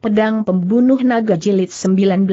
Pedang Pembunuh Naga Jilid 19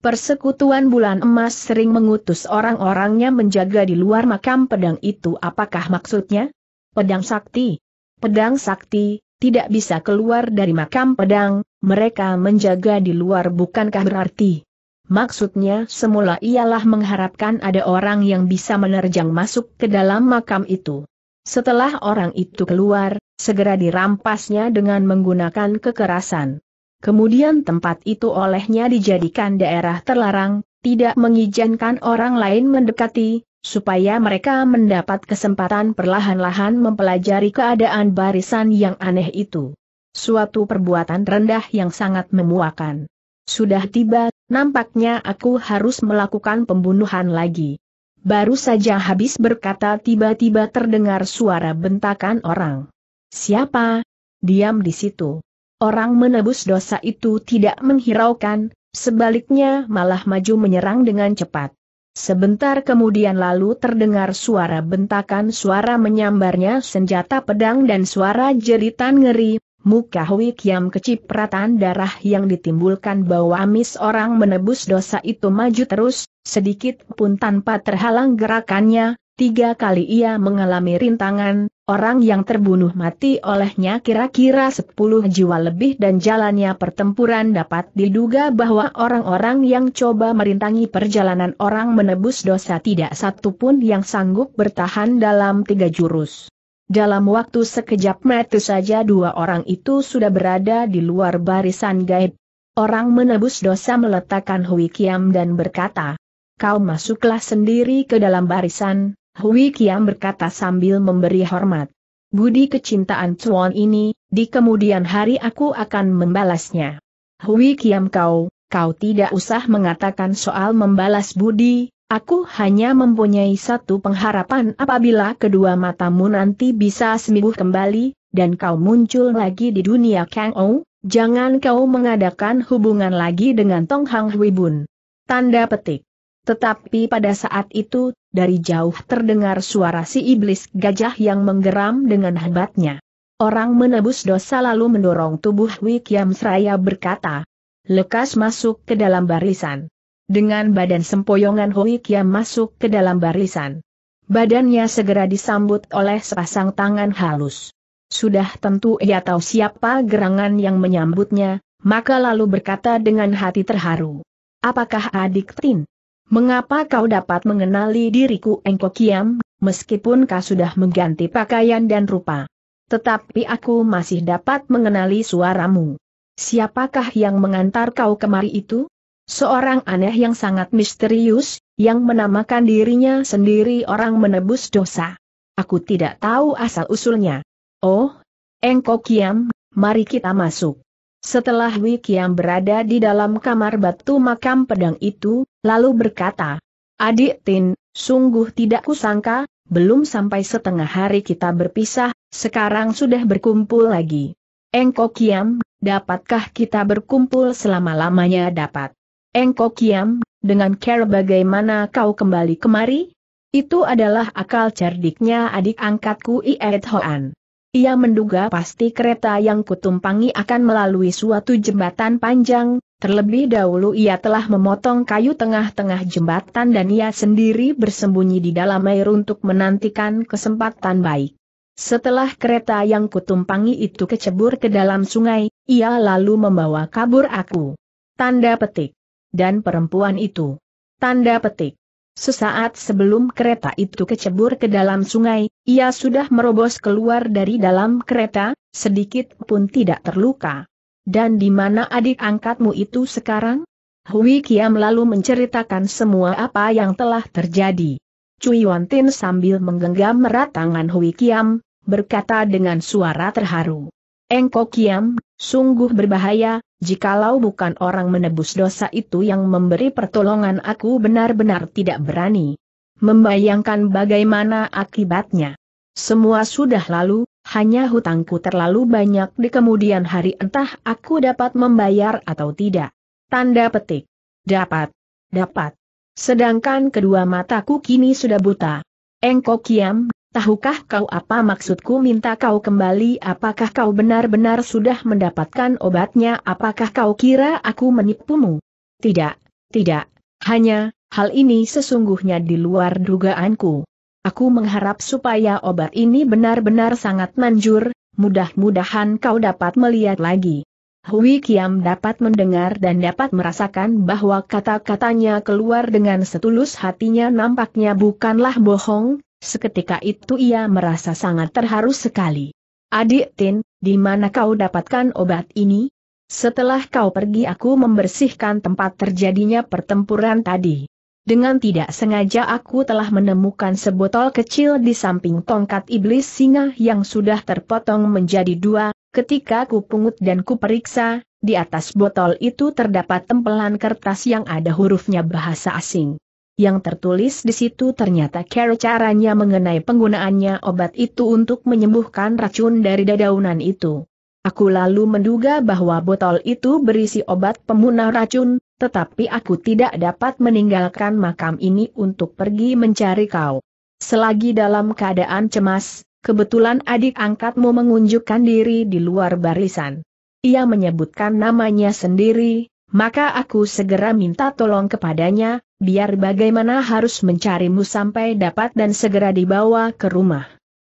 Persekutuan Bulan Emas sering mengutus orang-orangnya menjaga di luar makam pedang itu apakah maksudnya? Pedang Sakti Pedang Sakti, tidak bisa keluar dari makam pedang, mereka menjaga di luar bukankah berarti? Maksudnya semula ialah mengharapkan ada orang yang bisa menerjang masuk ke dalam makam itu. Setelah orang itu keluar, segera dirampasnya dengan menggunakan kekerasan. Kemudian tempat itu olehnya dijadikan daerah terlarang, tidak mengizinkan orang lain mendekati, supaya mereka mendapat kesempatan perlahan-lahan mempelajari keadaan barisan yang aneh itu. Suatu perbuatan rendah yang sangat memuakan. Sudah tiba, nampaknya aku harus melakukan pembunuhan lagi. Baru saja habis berkata tiba-tiba terdengar suara bentakan orang. Siapa? Diam di situ orang menebus dosa itu tidak menghiraukan, sebaliknya malah maju menyerang dengan cepat. Sebentar kemudian lalu terdengar suara bentakan suara menyambarnya senjata pedang dan suara jeritan ngeri, muka Hui Kiam kecipratan darah yang ditimbulkan bahwa amis orang menebus dosa itu maju terus, sedikit pun tanpa terhalang gerakannya, tiga kali ia mengalami rintangan, Orang yang terbunuh mati olehnya kira-kira 10 jiwa lebih dan jalannya pertempuran dapat diduga bahwa orang-orang yang coba merintangi perjalanan orang menebus dosa tidak satu pun yang sanggup bertahan dalam tiga jurus. Dalam waktu sekejap mata saja dua orang itu sudah berada di luar barisan gaib. Orang menebus dosa meletakkan Hui Kiam dan berkata, Kau masuklah sendiri ke dalam barisan, Hui Kiam berkata sambil memberi hormat. Budi kecintaan Chuan ini, di kemudian hari aku akan membalasnya. Hui Kiam kau, kau tidak usah mengatakan soal membalas budi, aku hanya mempunyai satu pengharapan apabila kedua matamu nanti bisa sembuh kembali, dan kau muncul lagi di dunia Kang Ou, jangan kau mengadakan hubungan lagi dengan Tong Hang Hui Bun. Tanda petik. Tetapi pada saat itu, dari jauh terdengar suara si iblis gajah yang menggeram dengan hebatnya. Orang menebus dosa lalu mendorong tubuh Wikiam Seraya berkata, lekas masuk ke dalam barisan. Dengan badan sempoyongan Wikiam masuk ke dalam barisan. Badannya segera disambut oleh sepasang tangan halus. Sudah tentu ia tahu siapa gerangan yang menyambutnya, maka lalu berkata dengan hati terharu. Apakah adik Tin? Mengapa kau dapat mengenali diriku engkau kiam, meskipun kau sudah mengganti pakaian dan rupa? Tetapi aku masih dapat mengenali suaramu. Siapakah yang mengantar kau kemari itu? Seorang aneh yang sangat misterius, yang menamakan dirinya sendiri orang menebus dosa. Aku tidak tahu asal-usulnya. Oh, engkau kiam, mari kita masuk. Setelah Wikiam berada di dalam kamar batu makam pedang itu, lalu berkata, Adik Tin, sungguh tidak kusangka, belum sampai setengah hari kita berpisah, sekarang sudah berkumpul lagi. Engkau Kiam, dapatkah kita berkumpul selama-lamanya dapat? Engkau Kiam, dengan care bagaimana kau kembali kemari? Itu adalah akal cerdiknya adik angkatku Ied Hoan. Ia menduga pasti kereta yang kutumpangi akan melalui suatu jembatan panjang, Terlebih dahulu ia telah memotong kayu tengah-tengah jembatan dan ia sendiri bersembunyi di dalam air untuk menantikan kesempatan baik. Setelah kereta yang kutumpangi itu kecebur ke dalam sungai, ia lalu membawa kabur aku. Tanda petik. Dan perempuan itu. Tanda petik. Sesaat sebelum kereta itu kecebur ke dalam sungai, ia sudah merobos keluar dari dalam kereta, sedikit pun tidak terluka. Dan di mana adik angkatmu itu sekarang? Hui Kiam lalu menceritakan semua apa yang telah terjadi. Cui Wan Tin sambil menggenggam erat tangan Hui Kiam, berkata dengan suara terharu. "Engkau Kiam, sungguh berbahaya, jikalau bukan orang menebus dosa itu yang memberi pertolongan aku benar-benar tidak berani. Membayangkan bagaimana akibatnya. Semua sudah lalu, hanya hutangku terlalu banyak di kemudian hari entah aku dapat membayar atau tidak. Tanda petik. Dapat. Dapat. Sedangkan kedua mataku kini sudah buta. Engkau kiam, tahukah kau apa maksudku minta kau kembali apakah kau benar-benar sudah mendapatkan obatnya apakah kau kira aku menipumu? Tidak, tidak, hanya, hal ini sesungguhnya di luar dugaanku. Aku mengharap supaya obat ini benar-benar sangat manjur, mudah-mudahan kau dapat melihat lagi. Hui Kiam dapat mendengar dan dapat merasakan bahwa kata-katanya keluar dengan setulus hatinya nampaknya bukanlah bohong, seketika itu ia merasa sangat terharu sekali. Adik Tin, di mana kau dapatkan obat ini? Setelah kau pergi aku membersihkan tempat terjadinya pertempuran tadi. Dengan tidak sengaja aku telah menemukan sebotol kecil di samping tongkat iblis singa yang sudah terpotong menjadi dua, ketika ku pungut dan ku periksa, di atas botol itu terdapat tempelan kertas yang ada hurufnya bahasa asing. Yang tertulis di situ ternyata care caranya mengenai penggunaannya obat itu untuk menyembuhkan racun dari dedaunan itu. Aku lalu menduga bahwa botol itu berisi obat pemunah racun, tetapi aku tidak dapat meninggalkan makam ini untuk pergi mencari kau. Selagi dalam keadaan cemas, kebetulan adik angkatmu mengunjukkan diri di luar barisan. Ia menyebutkan namanya sendiri, maka aku segera minta tolong kepadanya, biar bagaimana harus mencarimu sampai dapat dan segera dibawa ke rumah.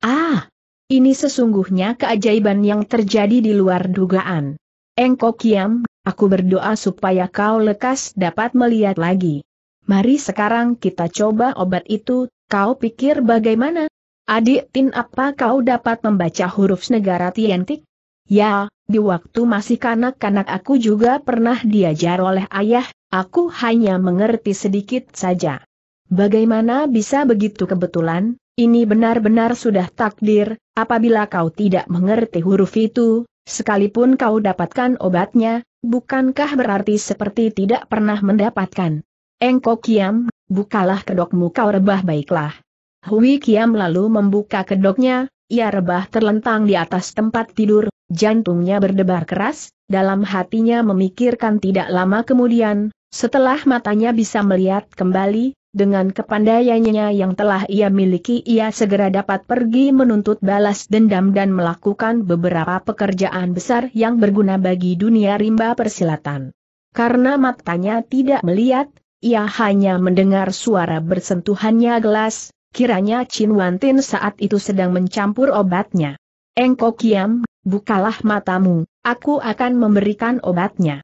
Ah, ini sesungguhnya keajaiban yang terjadi di luar dugaan. Engkau kiam, aku berdoa supaya kau lekas dapat melihat lagi. Mari sekarang kita coba obat itu, kau pikir bagaimana? Adik Tin apa kau dapat membaca huruf negara Tiantik? Ya, di waktu masih kanak-kanak aku juga pernah diajar oleh ayah, aku hanya mengerti sedikit saja. Bagaimana bisa begitu kebetulan? Ini benar-benar sudah takdir, apabila kau tidak mengerti huruf itu, sekalipun kau dapatkan obatnya, bukankah berarti seperti tidak pernah mendapatkan? Engkau kiam, bukalah kedokmu kau rebah baiklah. Hui kiam lalu membuka kedoknya, ia rebah terlentang di atas tempat tidur, jantungnya berdebar keras, dalam hatinya memikirkan tidak lama kemudian, setelah matanya bisa melihat kembali, dengan kepandaiannya yang telah ia miliki ia segera dapat pergi menuntut balas dendam dan melakukan beberapa pekerjaan besar yang berguna bagi dunia rimba persilatan. Karena matanya tidak melihat, ia hanya mendengar suara bersentuhannya gelas, kiranya Chin Wan Tin saat itu sedang mencampur obatnya. Engkau kiam, bukalah matamu, aku akan memberikan obatnya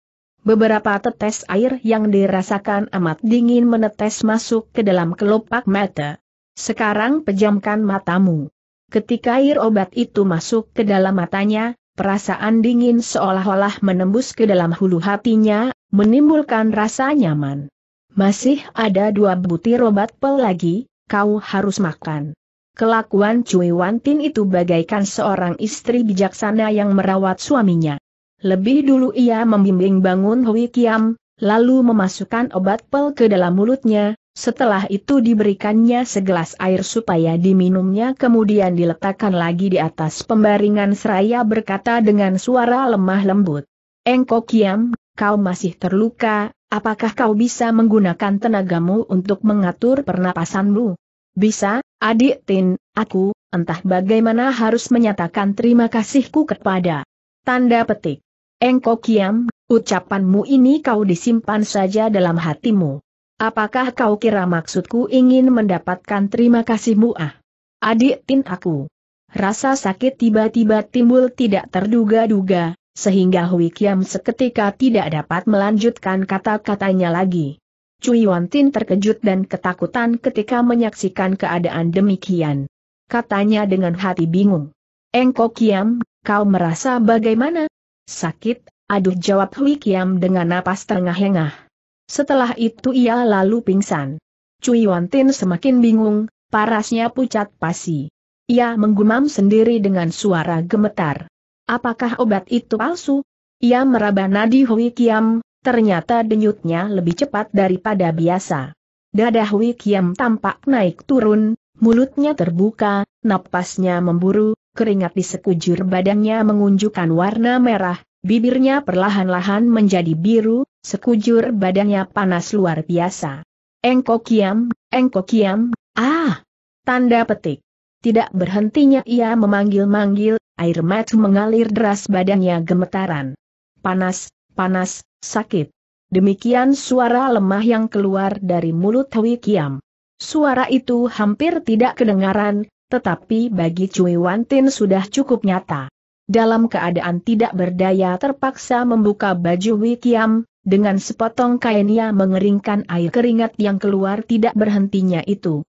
beberapa tetes air yang dirasakan amat dingin menetes masuk ke dalam kelopak mata. Sekarang pejamkan matamu. Ketika air obat itu masuk ke dalam matanya, perasaan dingin seolah-olah menembus ke dalam hulu hatinya, menimbulkan rasa nyaman. Masih ada dua butir obat pel lagi, kau harus makan. Kelakuan Cui Wantin itu bagaikan seorang istri bijaksana yang merawat suaminya. Lebih dulu ia membimbing bangun Hui Kiam, lalu memasukkan obat pel ke dalam mulutnya, setelah itu diberikannya segelas air supaya diminumnya kemudian diletakkan lagi di atas pembaringan seraya berkata dengan suara lemah lembut. "Engkau Kiam, kau masih terluka, apakah kau bisa menggunakan tenagamu untuk mengatur pernapasanmu? Bisa, adik Tin, aku, entah bagaimana harus menyatakan terima kasihku kepada. Tanda petik. Engkau kiam, ucapanmu ini kau disimpan saja dalam hatimu. Apakah kau kira maksudku ingin mendapatkan terima kasihmu ah? Adik tin aku. Rasa sakit tiba-tiba timbul tidak terduga-duga, sehingga Hui Kiam seketika tidak dapat melanjutkan kata-katanya lagi. Cui Wan Tin terkejut dan ketakutan ketika menyaksikan keadaan demikian. Katanya dengan hati bingung. Engkau Kiam, kau merasa bagaimana? Sakit, aduh jawab Hui Kiam dengan napas terengah-engah. Setelah itu ia lalu pingsan. Cui Wantin semakin bingung, parasnya pucat pasi. Ia menggumam sendiri dengan suara gemetar. Apakah obat itu palsu? Ia meraba nadi Hui Kiam, ternyata denyutnya lebih cepat daripada biasa. Dada Hui Kiam tampak naik turun, mulutnya terbuka, napasnya memburu, keringat di sekujur badannya mengunjukkan warna merah, bibirnya perlahan-lahan menjadi biru, sekujur badannya panas luar biasa. Engko kiam, engko kiam, ah! Tanda petik. Tidak berhentinya ia memanggil-manggil, air mata mengalir deras badannya gemetaran. Panas, panas, sakit. Demikian suara lemah yang keluar dari mulut Hui Kiam. Suara itu hampir tidak kedengaran, tetapi bagi Cui Wantin sudah cukup nyata. Dalam keadaan tidak berdaya terpaksa membuka baju Wikiam, dengan sepotong kainnya mengeringkan air keringat yang keluar tidak berhentinya itu.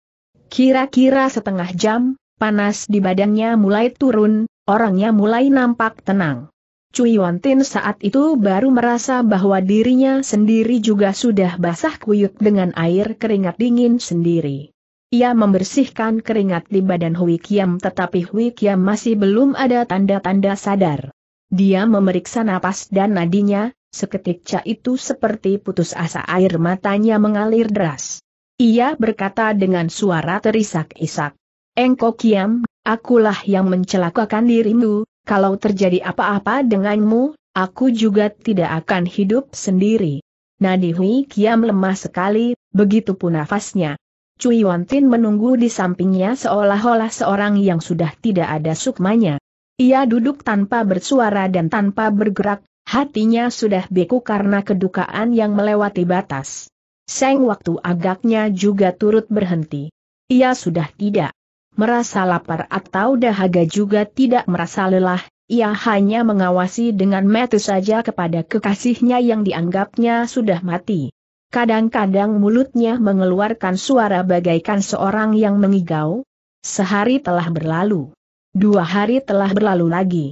Kira-kira setengah jam, panas di badannya mulai turun, orangnya mulai nampak tenang. Cui Wantin saat itu baru merasa bahwa dirinya sendiri juga sudah basah kuyup dengan air keringat dingin sendiri. Ia membersihkan keringat di badan Hui Kiam tetapi Hui Kiam masih belum ada tanda-tanda sadar. Dia memeriksa napas dan nadinya, seketika itu seperti putus asa air matanya mengalir deras. Ia berkata dengan suara terisak-isak. "Engkau Kiam, akulah yang mencelakakan dirimu, kalau terjadi apa-apa denganmu, aku juga tidak akan hidup sendiri. Nadi Hui Kiam lemah sekali, begitu pun nafasnya. Cui Wantin menunggu di sampingnya seolah-olah seorang yang sudah tidak ada sukmanya. Ia duduk tanpa bersuara dan tanpa bergerak, hatinya sudah beku karena kedukaan yang melewati batas. Seng waktu agaknya juga turut berhenti. Ia sudah tidak merasa lapar atau dahaga juga tidak merasa lelah, ia hanya mengawasi dengan metu saja kepada kekasihnya yang dianggapnya sudah mati. Kadang-kadang mulutnya mengeluarkan suara bagaikan seorang yang mengigau. Sehari telah berlalu. Dua hari telah berlalu lagi.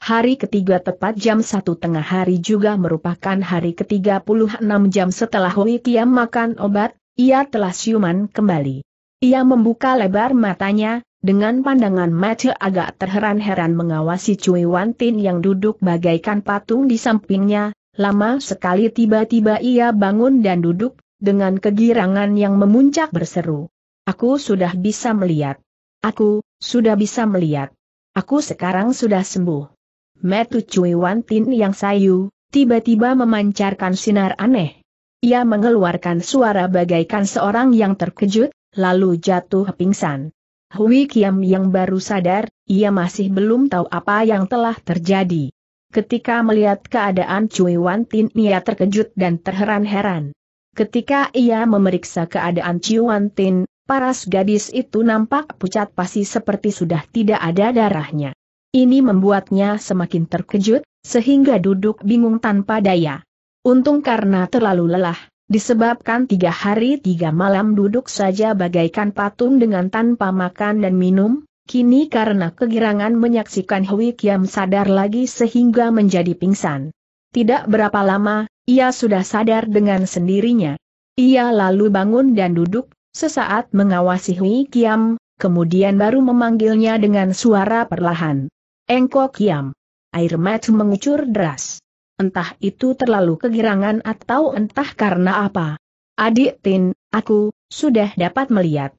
Hari ketiga tepat jam satu tengah hari juga merupakan hari ketiga puluh enam jam setelah Hui Kiam makan obat, ia telah siuman kembali. Ia membuka lebar matanya, dengan pandangan mata agak terheran-heran mengawasi Cui Wantin yang duduk bagaikan patung di sampingnya, Lama sekali tiba-tiba ia bangun dan duduk, dengan kegirangan yang memuncak berseru. Aku sudah bisa melihat. Aku, sudah bisa melihat. Aku sekarang sudah sembuh. Metu Cui Wan Tin yang sayu, tiba-tiba memancarkan sinar aneh. Ia mengeluarkan suara bagaikan seorang yang terkejut, lalu jatuh pingsan. Hui Kiam yang baru sadar, ia masih belum tahu apa yang telah terjadi. Ketika melihat keadaan Cui Wan Tin ia terkejut dan terheran-heran. Ketika ia memeriksa keadaan Cui Wan Tin, paras gadis itu nampak pucat pasi seperti sudah tidak ada darahnya. Ini membuatnya semakin terkejut, sehingga duduk bingung tanpa daya. Untung karena terlalu lelah, disebabkan tiga hari tiga malam duduk saja bagaikan patung dengan tanpa makan dan minum, Kini karena kegirangan menyaksikan Hui Kiam sadar lagi sehingga menjadi pingsan. Tidak berapa lama, ia sudah sadar dengan sendirinya. Ia lalu bangun dan duduk, sesaat mengawasi Hui Kiam, kemudian baru memanggilnya dengan suara perlahan. Engko Kiam. Air mata mengucur deras. Entah itu terlalu kegirangan atau entah karena apa. Adik Tin, aku, sudah dapat melihat.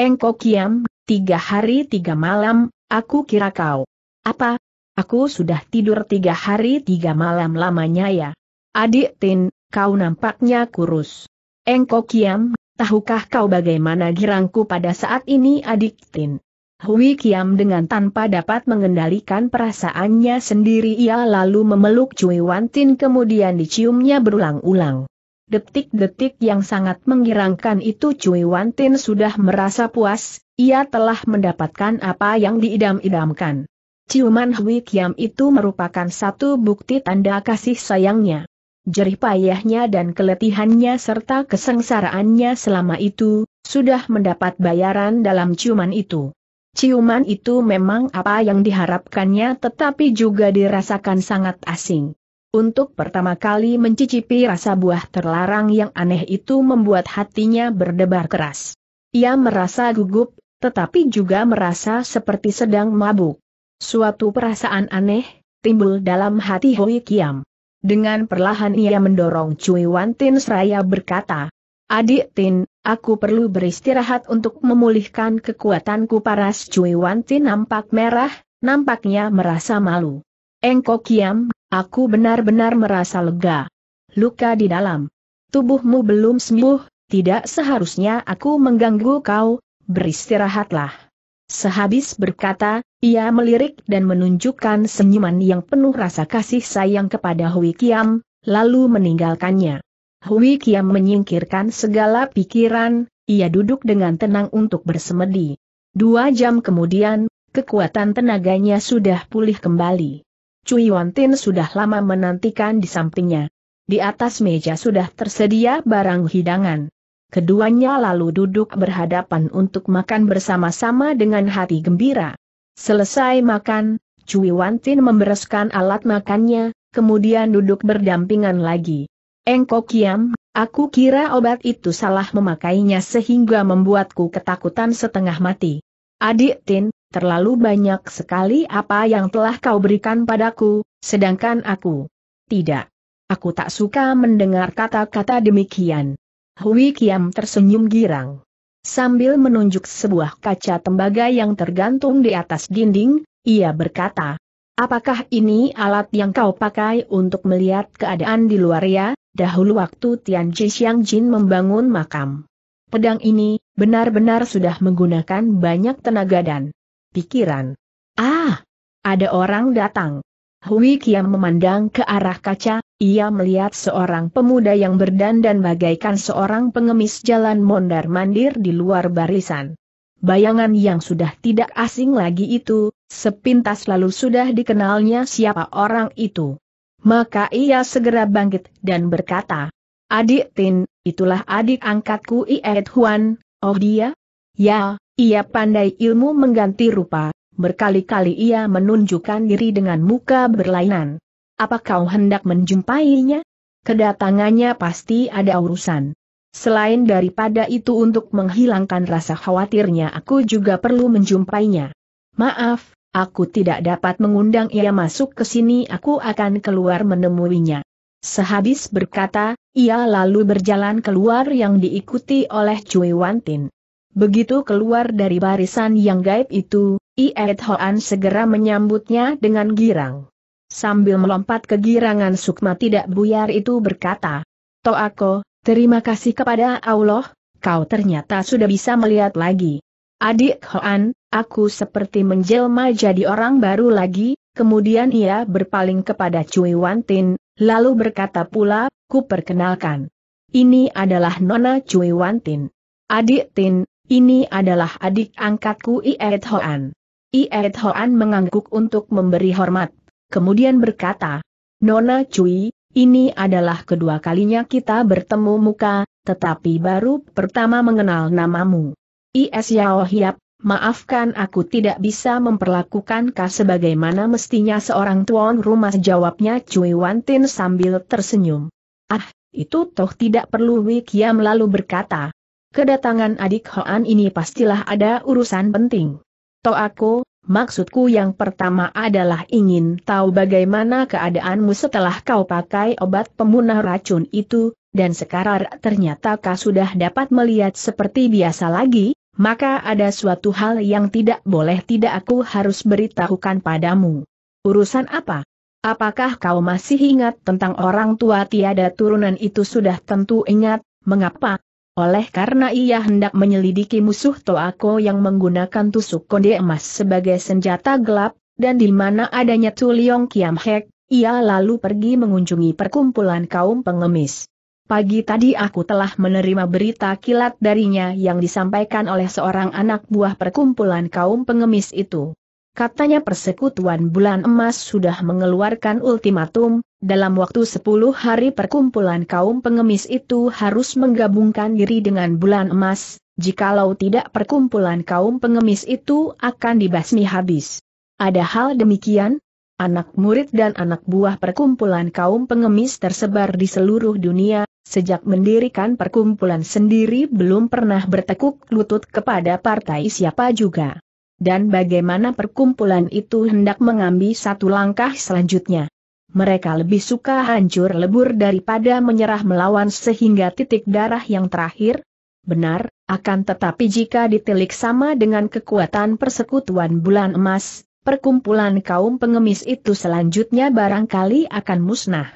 Engkau kiam, tiga hari tiga malam, aku kira kau. Apa? Aku sudah tidur tiga hari tiga malam lamanya ya. Adik Tin, kau nampaknya kurus. Engkau kiam, tahukah kau bagaimana girangku pada saat ini adik Tin? Hui Kiam dengan tanpa dapat mengendalikan perasaannya sendiri ia lalu memeluk Cui Wan Tin kemudian diciumnya berulang-ulang. Detik-detik yang sangat mengirangkan itu Cui Wan Tin sudah merasa puas, ia telah mendapatkan apa yang diidam-idamkan. Ciuman Hui Kiam itu merupakan satu bukti tanda kasih sayangnya. Jerih payahnya dan keletihannya serta kesengsaraannya selama itu, sudah mendapat bayaran dalam ciuman itu. Ciuman itu memang apa yang diharapkannya tetapi juga dirasakan sangat asing. Untuk pertama kali mencicipi rasa buah terlarang yang aneh itu membuat hatinya berdebar keras. Ia merasa gugup, tetapi juga merasa seperti sedang mabuk. Suatu perasaan aneh, timbul dalam hati Hoi Kiam. Dengan perlahan ia mendorong Cui Wan Tin seraya berkata, Adik Tin, aku perlu beristirahat untuk memulihkan kekuatanku paras Cui Wan Tin nampak merah, nampaknya merasa malu. Engkau Kiam Aku benar-benar merasa lega. Luka di dalam tubuhmu belum sembuh, tidak seharusnya aku mengganggu kau, beristirahatlah. Sehabis berkata, ia melirik dan menunjukkan senyuman yang penuh rasa kasih sayang kepada Hui Kiam, lalu meninggalkannya. Hui Kiam menyingkirkan segala pikiran, ia duduk dengan tenang untuk bersemedi. Dua jam kemudian, kekuatan tenaganya sudah pulih kembali. Cui Wantin sudah lama menantikan di sampingnya. Di atas meja sudah tersedia barang hidangan. Keduanya lalu duduk berhadapan untuk makan bersama-sama dengan hati gembira. Selesai makan, Cui Wantin membereskan alat makannya, kemudian duduk berdampingan lagi. Engkau Kiam, aku kira obat itu salah memakainya sehingga membuatku ketakutan setengah mati. Adik Tin, terlalu banyak sekali apa yang telah kau berikan padaku, sedangkan aku tidak. Aku tak suka mendengar kata-kata demikian. Hui Kiam tersenyum girang. Sambil menunjuk sebuah kaca tembaga yang tergantung di atas dinding, ia berkata, Apakah ini alat yang kau pakai untuk melihat keadaan di luar ya, dahulu waktu Tian Xiang Jin membangun makam? Pedang ini, benar-benar sudah menggunakan banyak tenaga dan pikiran. Ah! Ada orang datang. Hui Kiam memandang ke arah kaca, ia melihat seorang pemuda yang berdandan bagaikan seorang pengemis jalan mondar-mandir di luar barisan. Bayangan yang sudah tidak asing lagi itu, sepintas lalu sudah dikenalnya siapa orang itu. Maka ia segera bangkit dan berkata, Adik Tin, itulah adik angkatku Iet Huan, oh dia? Ya, ia pandai ilmu mengganti rupa, berkali-kali ia menunjukkan diri dengan muka berlainan. Apa kau hendak menjumpainya? Kedatangannya pasti ada urusan. Selain daripada itu untuk menghilangkan rasa khawatirnya aku juga perlu menjumpainya. Maaf, aku tidak dapat mengundang ia masuk ke sini aku akan keluar menemuinya. Sehabis berkata, ia lalu berjalan keluar yang diikuti oleh Cui Wantin. Begitu keluar dari barisan yang gaib itu, Iet Hoan segera menyambutnya dengan girang. Sambil melompat ke girangan Sukma tidak buyar itu berkata, Toako, terima kasih kepada Allah, kau ternyata sudah bisa melihat lagi. Adik Hoan, aku seperti menjelma jadi orang baru lagi, kemudian ia berpaling kepada Cui Wantin, lalu berkata pula, ku perkenalkan. Ini adalah Nona Cui Wantin. Adik Tin, ini adalah adik angkatku Iet Hoan. Iet Hoan mengangguk untuk memberi hormat, kemudian berkata, Nona Cui, ini adalah kedua kalinya kita bertemu muka, tetapi baru pertama mengenal namamu. Is Yao Hiap, maafkan aku tidak bisa memperlakukan kau sebagaimana mestinya seorang tuan rumah jawabnya Cui Wantin sambil tersenyum. Ah, itu toh tidak perlu Wikiam lalu berkata, Kedatangan adik Hoan ini pastilah ada urusan penting. aku, maksudku yang pertama adalah ingin tahu bagaimana keadaanmu setelah kau pakai obat pemunah racun itu, dan sekarang ternyata kau sudah dapat melihat seperti biasa lagi, maka ada suatu hal yang tidak boleh tidak aku harus beritahukan padamu. Urusan apa? Apakah kau masih ingat tentang orang tua tiada turunan itu sudah tentu ingat, mengapa, oleh karena ia hendak menyelidiki musuh Toako yang menggunakan tusuk konde emas sebagai senjata gelap, dan di mana adanya Tuliong Kiam Hek, ia lalu pergi mengunjungi perkumpulan kaum pengemis. Pagi tadi aku telah menerima berita kilat darinya yang disampaikan oleh seorang anak buah perkumpulan kaum pengemis itu. Katanya persekutuan bulan emas sudah mengeluarkan ultimatum, dalam waktu 10 hari perkumpulan kaum pengemis itu harus menggabungkan diri dengan bulan emas, jikalau tidak perkumpulan kaum pengemis itu akan dibasmi habis. Ada hal demikian? Anak murid dan anak buah perkumpulan kaum pengemis tersebar di seluruh dunia, sejak mendirikan perkumpulan sendiri belum pernah bertekuk lutut kepada partai siapa juga dan bagaimana perkumpulan itu hendak mengambil satu langkah selanjutnya. Mereka lebih suka hancur lebur daripada menyerah melawan sehingga titik darah yang terakhir. Benar, akan tetapi jika ditilik sama dengan kekuatan persekutuan bulan emas, perkumpulan kaum pengemis itu selanjutnya barangkali akan musnah.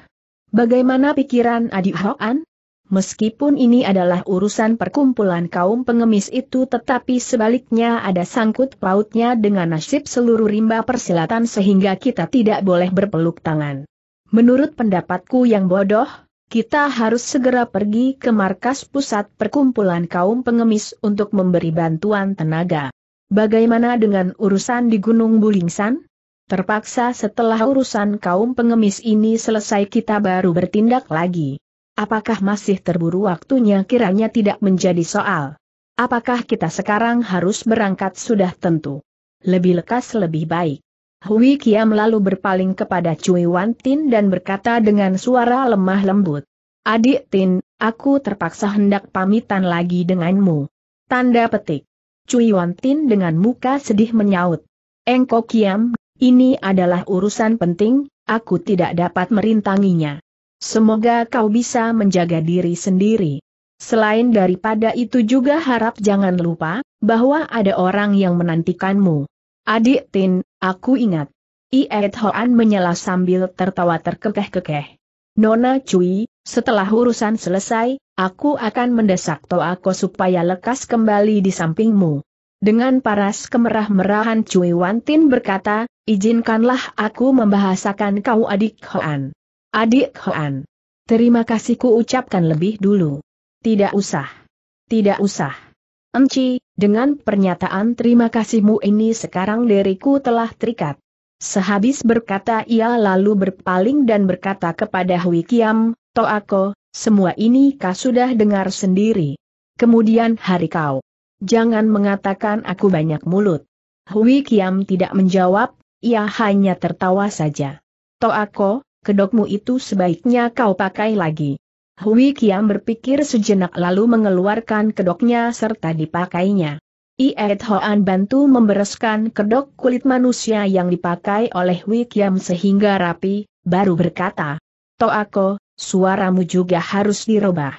Bagaimana pikiran Adi Hoan? Meskipun ini adalah urusan perkumpulan kaum pengemis itu tetapi sebaliknya ada sangkut pautnya dengan nasib seluruh rimba persilatan sehingga kita tidak boleh berpeluk tangan. Menurut pendapatku yang bodoh, kita harus segera pergi ke markas pusat perkumpulan kaum pengemis untuk memberi bantuan tenaga. Bagaimana dengan urusan di Gunung Bulingsan? Terpaksa setelah urusan kaum pengemis ini selesai kita baru bertindak lagi. Apakah masih terburu waktunya kiranya tidak menjadi soal? Apakah kita sekarang harus berangkat sudah tentu? Lebih lekas lebih baik. Hui Kiam lalu berpaling kepada Cui Wan Tin dan berkata dengan suara lemah lembut. Adik Tin, aku terpaksa hendak pamitan lagi denganmu. Tanda petik. Cui Wan Tin dengan muka sedih menyaut. "Engkau Kiam, ini adalah urusan penting, aku tidak dapat merintanginya. Semoga kau bisa menjaga diri sendiri. Selain daripada itu juga harap jangan lupa, bahwa ada orang yang menantikanmu. Adik Tin, aku ingat. Iet Hoan menyela sambil tertawa terkekeh-kekeh. Nona Cui, setelah urusan selesai, aku akan mendesak Toako supaya lekas kembali di sampingmu. Dengan paras kemerah-merahan Cui Wantin berkata, izinkanlah aku membahasakan kau adik Hoan. Adik Hoan. Terima kasih ku ucapkan lebih dulu. Tidak usah. Tidak usah. Enci, dengan pernyataan terima kasihmu ini sekarang diriku telah terikat. Sehabis berkata ia lalu berpaling dan berkata kepada Hui Kiam, Toako, semua ini kau sudah dengar sendiri. Kemudian hari kau. Jangan mengatakan aku banyak mulut. Hui Kiam tidak menjawab, ia hanya tertawa saja. Toako, kedokmu itu sebaiknya kau pakai lagi. Hui Kiam berpikir sejenak lalu mengeluarkan kedoknya serta dipakainya. Iet Hoan bantu membereskan kedok kulit manusia yang dipakai oleh Hui Kiam sehingga rapi, baru berkata, aku, suaramu juga harus dirubah.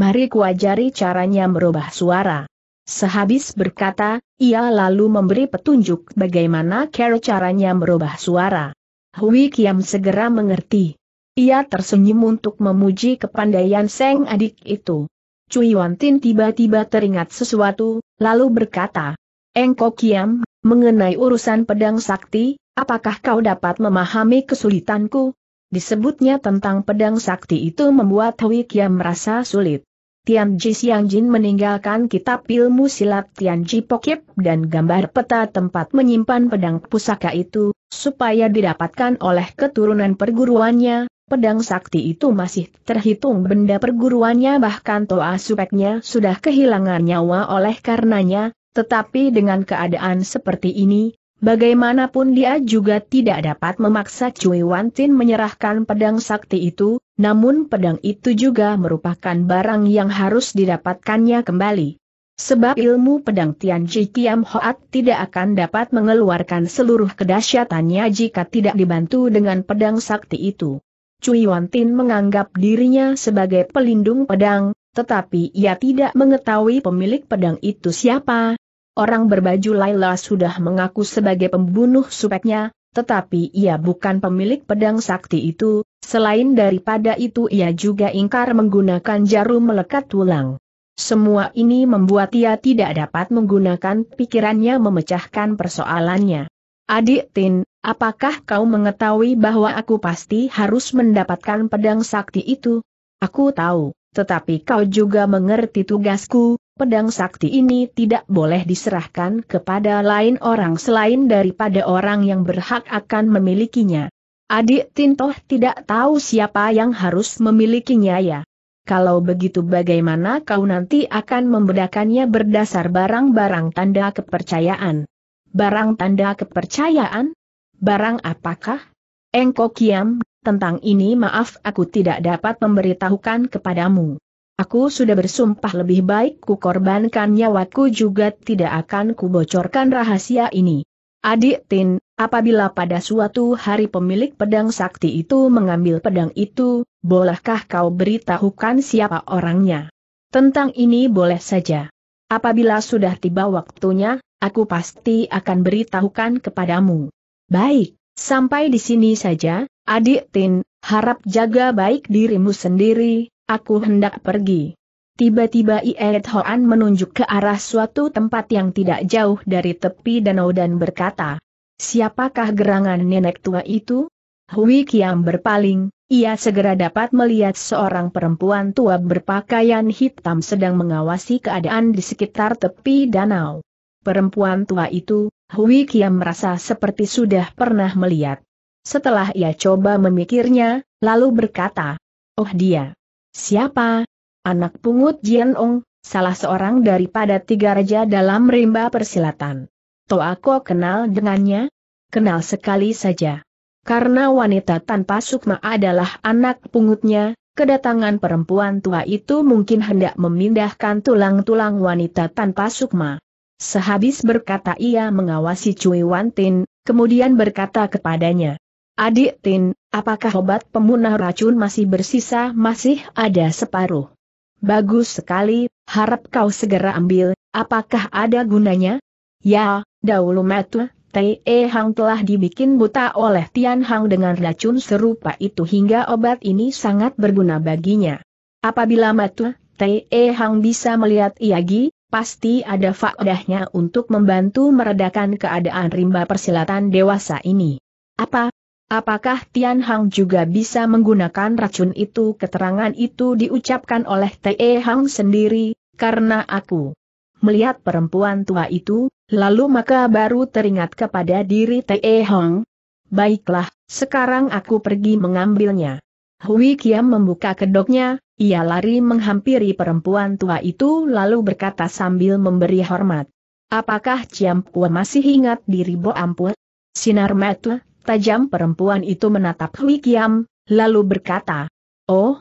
Mari kuajari caranya merubah suara. Sehabis berkata, ia lalu memberi petunjuk bagaimana cara caranya merubah suara. Hui Kiam segera mengerti. Ia tersenyum untuk memuji kepandaian Seng adik itu. Cui Wantin tiba-tiba teringat sesuatu, lalu berkata, Engko Kiam, mengenai urusan pedang sakti, apakah kau dapat memahami kesulitanku? Disebutnya tentang pedang sakti itu membuat Hui Kiam merasa sulit. Tian Ji Xiang Jin meninggalkan kitab ilmu silat Tian Ji Pokip dan gambar peta tempat menyimpan pedang pusaka itu, supaya didapatkan oleh keturunan perguruannya, pedang sakti itu masih terhitung benda perguruannya bahkan Toa Supeknya sudah kehilangan nyawa oleh karenanya, tetapi dengan keadaan seperti ini, bagaimanapun dia juga tidak dapat memaksa Cui Wantin menyerahkan pedang sakti itu, namun pedang itu juga merupakan barang yang harus didapatkannya kembali. Sebab ilmu pedang Tian Tianji Kiam Hoat tidak akan dapat mengeluarkan seluruh kedahsyatannya jika tidak dibantu dengan pedang sakti itu. Cui Wantin menganggap dirinya sebagai pelindung pedang, tetapi ia tidak mengetahui pemilik pedang itu siapa. Orang berbaju Laila sudah mengaku sebagai pembunuh supeknya, tetapi ia bukan pemilik pedang sakti itu, Selain daripada itu ia juga ingkar menggunakan jarum melekat tulang. Semua ini membuat ia tidak dapat menggunakan pikirannya memecahkan persoalannya. Adik Tin, apakah kau mengetahui bahwa aku pasti harus mendapatkan pedang sakti itu? Aku tahu, tetapi kau juga mengerti tugasku, pedang sakti ini tidak boleh diserahkan kepada lain orang selain daripada orang yang berhak akan memilikinya. Adik Tintoh tidak tahu siapa yang harus memilikinya ya. Kalau begitu bagaimana kau nanti akan membedakannya berdasar barang-barang tanda kepercayaan? Barang tanda kepercayaan? Barang apakah? Engkau kiam, tentang ini maaf aku tidak dapat memberitahukan kepadamu. Aku sudah bersumpah lebih baik ku korbankan nyawaku juga tidak akan kubocorkan rahasia ini. Adik Tin, Apabila pada suatu hari pemilik pedang sakti itu mengambil pedang itu, bolehkah kau beritahukan siapa orangnya? Tentang ini boleh saja. Apabila sudah tiba waktunya, aku pasti akan beritahukan kepadamu. Baik, sampai di sini saja, adik Tin, harap jaga baik dirimu sendiri, aku hendak pergi. Tiba-tiba Ied Hoan menunjuk ke arah suatu tempat yang tidak jauh dari tepi danau dan berkata, Siapakah gerangan nenek tua itu? Hui Kiam berpaling, ia segera dapat melihat seorang perempuan tua berpakaian hitam sedang mengawasi keadaan di sekitar tepi danau. Perempuan tua itu, Hui Kiam merasa seperti sudah pernah melihat. Setelah ia coba memikirnya, lalu berkata, Oh dia! Siapa? Anak pungut Jian Ong, salah seorang daripada tiga raja dalam rimba persilatan. Toa aku kenal dengannya? Kenal sekali saja. Karena wanita tanpa sukma adalah anak pungutnya, kedatangan perempuan tua itu mungkin hendak memindahkan tulang-tulang wanita tanpa sukma. Sehabis berkata ia mengawasi Cui Wan Tin, kemudian berkata kepadanya, Adik Tin, apakah obat pemunah racun masih bersisa masih ada separuh? Bagus sekali, harap kau segera ambil, apakah ada gunanya? Ya, dahulu metu, Tei e Hang telah dibikin buta oleh Tian Hang dengan racun serupa itu hingga obat ini sangat berguna baginya. Apabila metu, Tei e Hang bisa melihat Iagi, pasti ada faedahnya untuk membantu meredakan keadaan rimba persilatan dewasa ini. Apa? Apakah Tian Hang juga bisa menggunakan racun itu? Keterangan itu diucapkan oleh Tei e Hang sendiri, karena aku melihat perempuan tua itu, lalu maka baru teringat kepada diri Te Hong. Baiklah, sekarang aku pergi mengambilnya. Hui Kiam membuka kedoknya, ia lari menghampiri perempuan tua itu lalu berkata sambil memberi hormat. Apakah Ciam Pua masih ingat diri Bo Ampua? Sinar mata tajam perempuan itu menatap Hui Kiam, lalu berkata, Oh,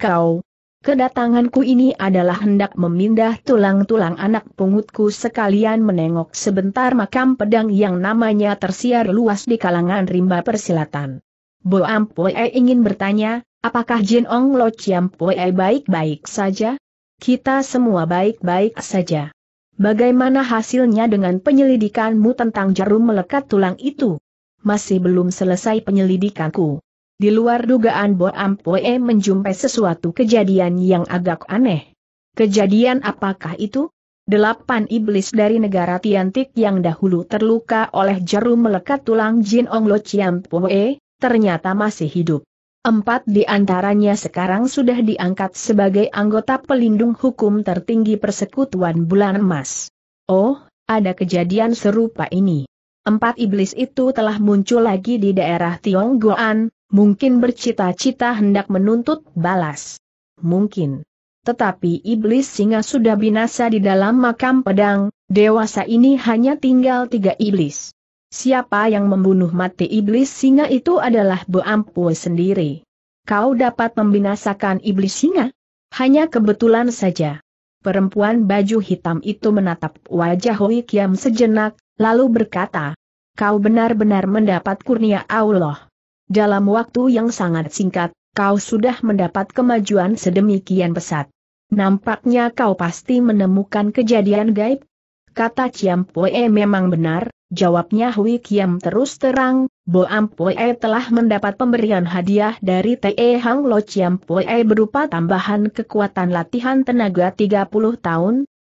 kau, Kedatanganku ini adalah hendak memindah tulang-tulang anak pungutku sekalian menengok sebentar makam pedang yang namanya tersiar luas di kalangan rimba persilatan. Bo Ampue ingin bertanya, apakah Jin Ong Lo Chiam baik-baik saja? Kita semua baik-baik saja. Bagaimana hasilnya dengan penyelidikanmu tentang jarum melekat tulang itu? Masih belum selesai penyelidikanku. Di luar dugaan Bo Ampoe menjumpai sesuatu kejadian yang agak aneh. Kejadian apakah itu? Delapan iblis dari negara Tiantik yang dahulu terluka oleh jarum melekat tulang Jin Ong Lo Chiam Poe, ternyata masih hidup. Empat di antaranya sekarang sudah diangkat sebagai anggota pelindung hukum tertinggi persekutuan bulan emas. Oh, ada kejadian serupa ini. Empat iblis itu telah muncul lagi di daerah Tionggoan, Mungkin bercita-cita hendak menuntut balas. Mungkin. Tetapi iblis singa sudah binasa di dalam makam pedang, dewasa ini hanya tinggal tiga iblis. Siapa yang membunuh mati iblis singa itu adalah Boampu sendiri. Kau dapat membinasakan iblis singa? Hanya kebetulan saja. Perempuan baju hitam itu menatap wajah Hui Kiam sejenak, lalu berkata, Kau benar-benar mendapat kurnia Allah. Dalam waktu yang sangat singkat, kau sudah mendapat kemajuan sedemikian pesat. Nampaknya kau pasti menemukan kejadian gaib? Kata Ciam Poe memang benar, jawabnya Hui Kiam terus terang, Boam Poe telah mendapat pemberian hadiah dari T.E. Hang Lo Ciam Poe berupa tambahan kekuatan latihan tenaga 30 tahun.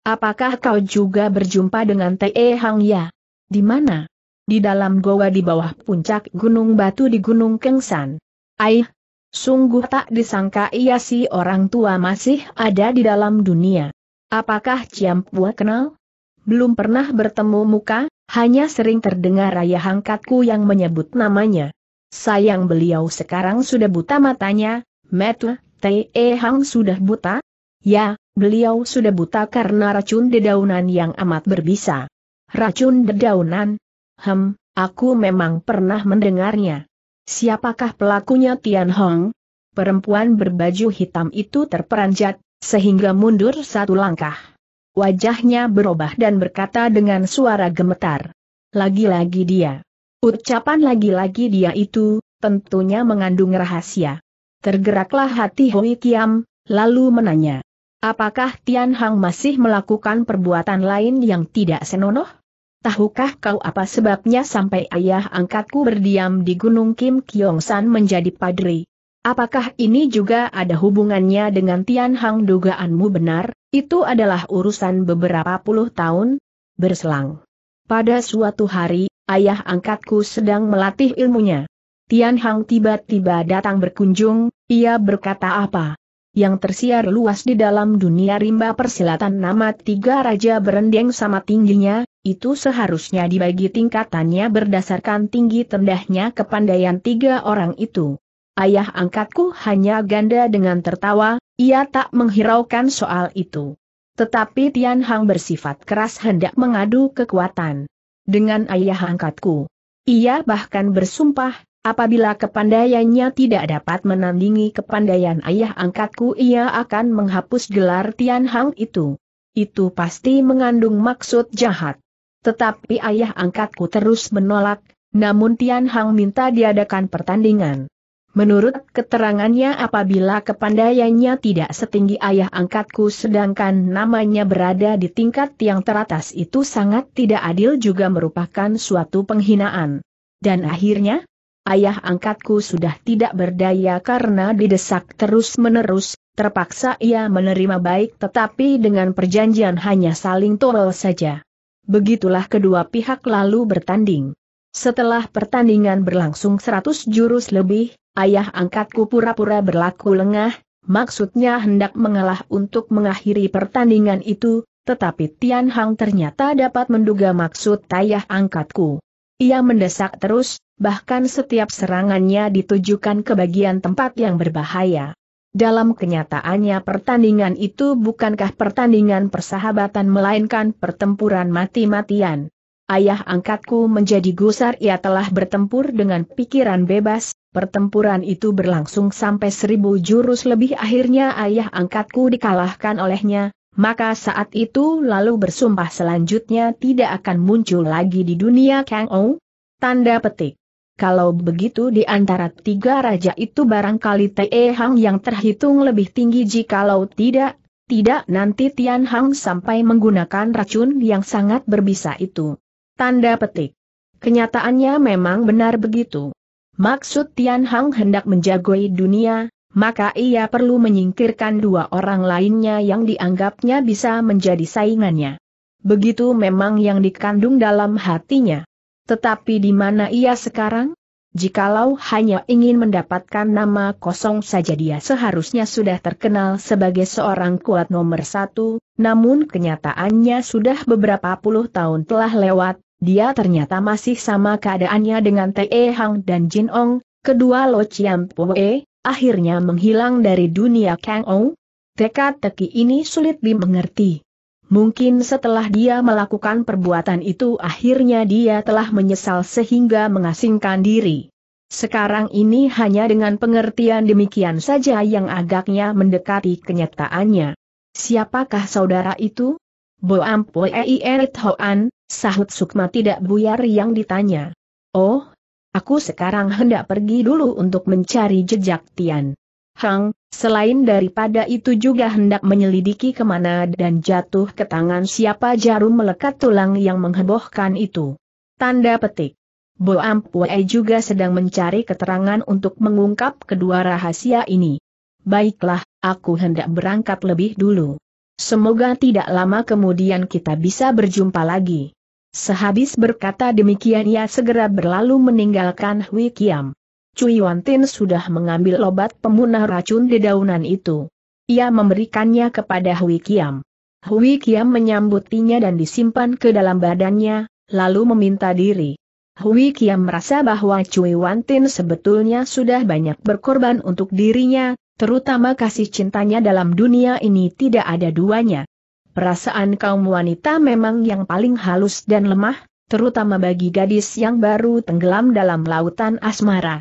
Apakah kau juga berjumpa dengan T.E. Hang Ya? Di mana? di dalam goa di bawah puncak Gunung Batu di Gunung Kengsan. Aih, sungguh tak disangka ia si orang tua masih ada di dalam dunia. Apakah Ciam Pua kenal? Belum pernah bertemu muka, hanya sering terdengar ayah angkatku yang menyebut namanya. Sayang beliau sekarang sudah buta matanya, Metu, Te Hang sudah buta? Ya, beliau sudah buta karena racun dedaunan yang amat berbisa. Racun dedaunan, Hem, aku memang pernah mendengarnya. Siapakah pelakunya Tian Hong? Perempuan berbaju hitam itu terperanjat, sehingga mundur satu langkah. Wajahnya berubah dan berkata dengan suara gemetar. Lagi-lagi dia. Ucapan lagi-lagi dia itu, tentunya mengandung rahasia. Tergeraklah hati Hui Kiam, lalu menanya. Apakah Tian Hang masih melakukan perbuatan lain yang tidak senonoh? Tahukah kau apa sebabnya sampai ayah angkatku berdiam di Gunung Kim Kyong San menjadi padri? Apakah ini juga ada hubungannya dengan Tian Hang dugaanmu benar? Itu adalah urusan beberapa puluh tahun berselang. Pada suatu hari, ayah angkatku sedang melatih ilmunya. Tian Hang tiba-tiba datang berkunjung, ia berkata apa? Yang tersiar luas di dalam dunia rimba persilatan nama tiga raja berendeng sama tingginya, itu seharusnya dibagi tingkatannya berdasarkan tinggi tendahnya kepandaian tiga orang itu. Ayah angkatku hanya ganda dengan tertawa, ia tak menghiraukan soal itu. Tetapi Tian Hang bersifat keras hendak mengadu kekuatan. Dengan ayah angkatku, ia bahkan bersumpah, apabila kepandaiannya tidak dapat menandingi kepandaian ayah angkatku ia akan menghapus gelar Tian Hang itu. Itu pasti mengandung maksud jahat. Tetapi ayah angkatku terus menolak, namun Tian Hang minta diadakan pertandingan. Menurut keterangannya apabila kepandaiannya tidak setinggi ayah angkatku sedangkan namanya berada di tingkat yang teratas itu sangat tidak adil juga merupakan suatu penghinaan. Dan akhirnya, ayah angkatku sudah tidak berdaya karena didesak terus-menerus, terpaksa ia menerima baik tetapi dengan perjanjian hanya saling tolol saja. Begitulah kedua pihak lalu bertanding. Setelah pertandingan berlangsung seratus jurus lebih, ayah angkatku pura-pura berlaku lengah, maksudnya hendak mengalah untuk mengakhiri pertandingan itu, tetapi Tian Hang ternyata dapat menduga maksud ayah angkatku. Ia mendesak terus, bahkan setiap serangannya ditujukan ke bagian tempat yang berbahaya. Dalam kenyataannya pertandingan itu bukankah pertandingan persahabatan melainkan pertempuran mati-matian. Ayah angkatku menjadi gusar ia telah bertempur dengan pikiran bebas, pertempuran itu berlangsung sampai seribu jurus lebih akhirnya ayah angkatku dikalahkan olehnya, maka saat itu lalu bersumpah selanjutnya tidak akan muncul lagi di dunia Kang Ou. Tanda petik. Kalau begitu di antara tiga raja itu barangkali Te Hang yang terhitung lebih tinggi jikalau tidak, tidak nanti Tian Hang sampai menggunakan racun yang sangat berbisa itu. Tanda petik. Kenyataannya memang benar begitu. Maksud Tian Hang hendak menjagoi dunia, maka ia perlu menyingkirkan dua orang lainnya yang dianggapnya bisa menjadi saingannya. Begitu memang yang dikandung dalam hatinya. Tetapi di mana ia sekarang? Jikalau hanya ingin mendapatkan nama kosong saja dia seharusnya sudah terkenal sebagai seorang kuat nomor satu, namun kenyataannya sudah beberapa puluh tahun telah lewat, dia ternyata masih sama keadaannya dengan Te Hang dan Jin Ong, kedua Lo Chiam Pue, akhirnya menghilang dari dunia Kang Ong. Teka-teki ini sulit dimengerti. Mungkin setelah dia melakukan perbuatan itu akhirnya dia telah menyesal sehingga mengasingkan diri. Sekarang ini hanya dengan pengertian demikian saja yang agaknya mendekati kenyataannya. Siapakah saudara itu? Boam Poei Erit Hoan, sahut Sukma tidak buyar yang ditanya. Oh, aku sekarang hendak pergi dulu untuk mencari jejak Tian. Hang, selain daripada itu juga hendak menyelidiki kemana dan jatuh ke tangan siapa jarum melekat tulang yang menghebohkan itu. Tanda petik. Bo Ampue juga sedang mencari keterangan untuk mengungkap kedua rahasia ini. Baiklah, aku hendak berangkat lebih dulu. Semoga tidak lama kemudian kita bisa berjumpa lagi. Sehabis berkata demikian ia segera berlalu meninggalkan Hui Kiam. Cui Wan Tin sudah mengambil obat pemunah racun di daunan itu. Ia memberikannya kepada Hui Kiam. Hui Kiam menyambutinya dan disimpan ke dalam badannya, lalu meminta diri. Hui Kiam merasa bahwa Cui Wan Tin sebetulnya sudah banyak berkorban untuk dirinya, terutama kasih cintanya dalam dunia ini tidak ada duanya. Perasaan kaum wanita memang yang paling halus dan lemah, terutama bagi gadis yang baru tenggelam dalam lautan asmara.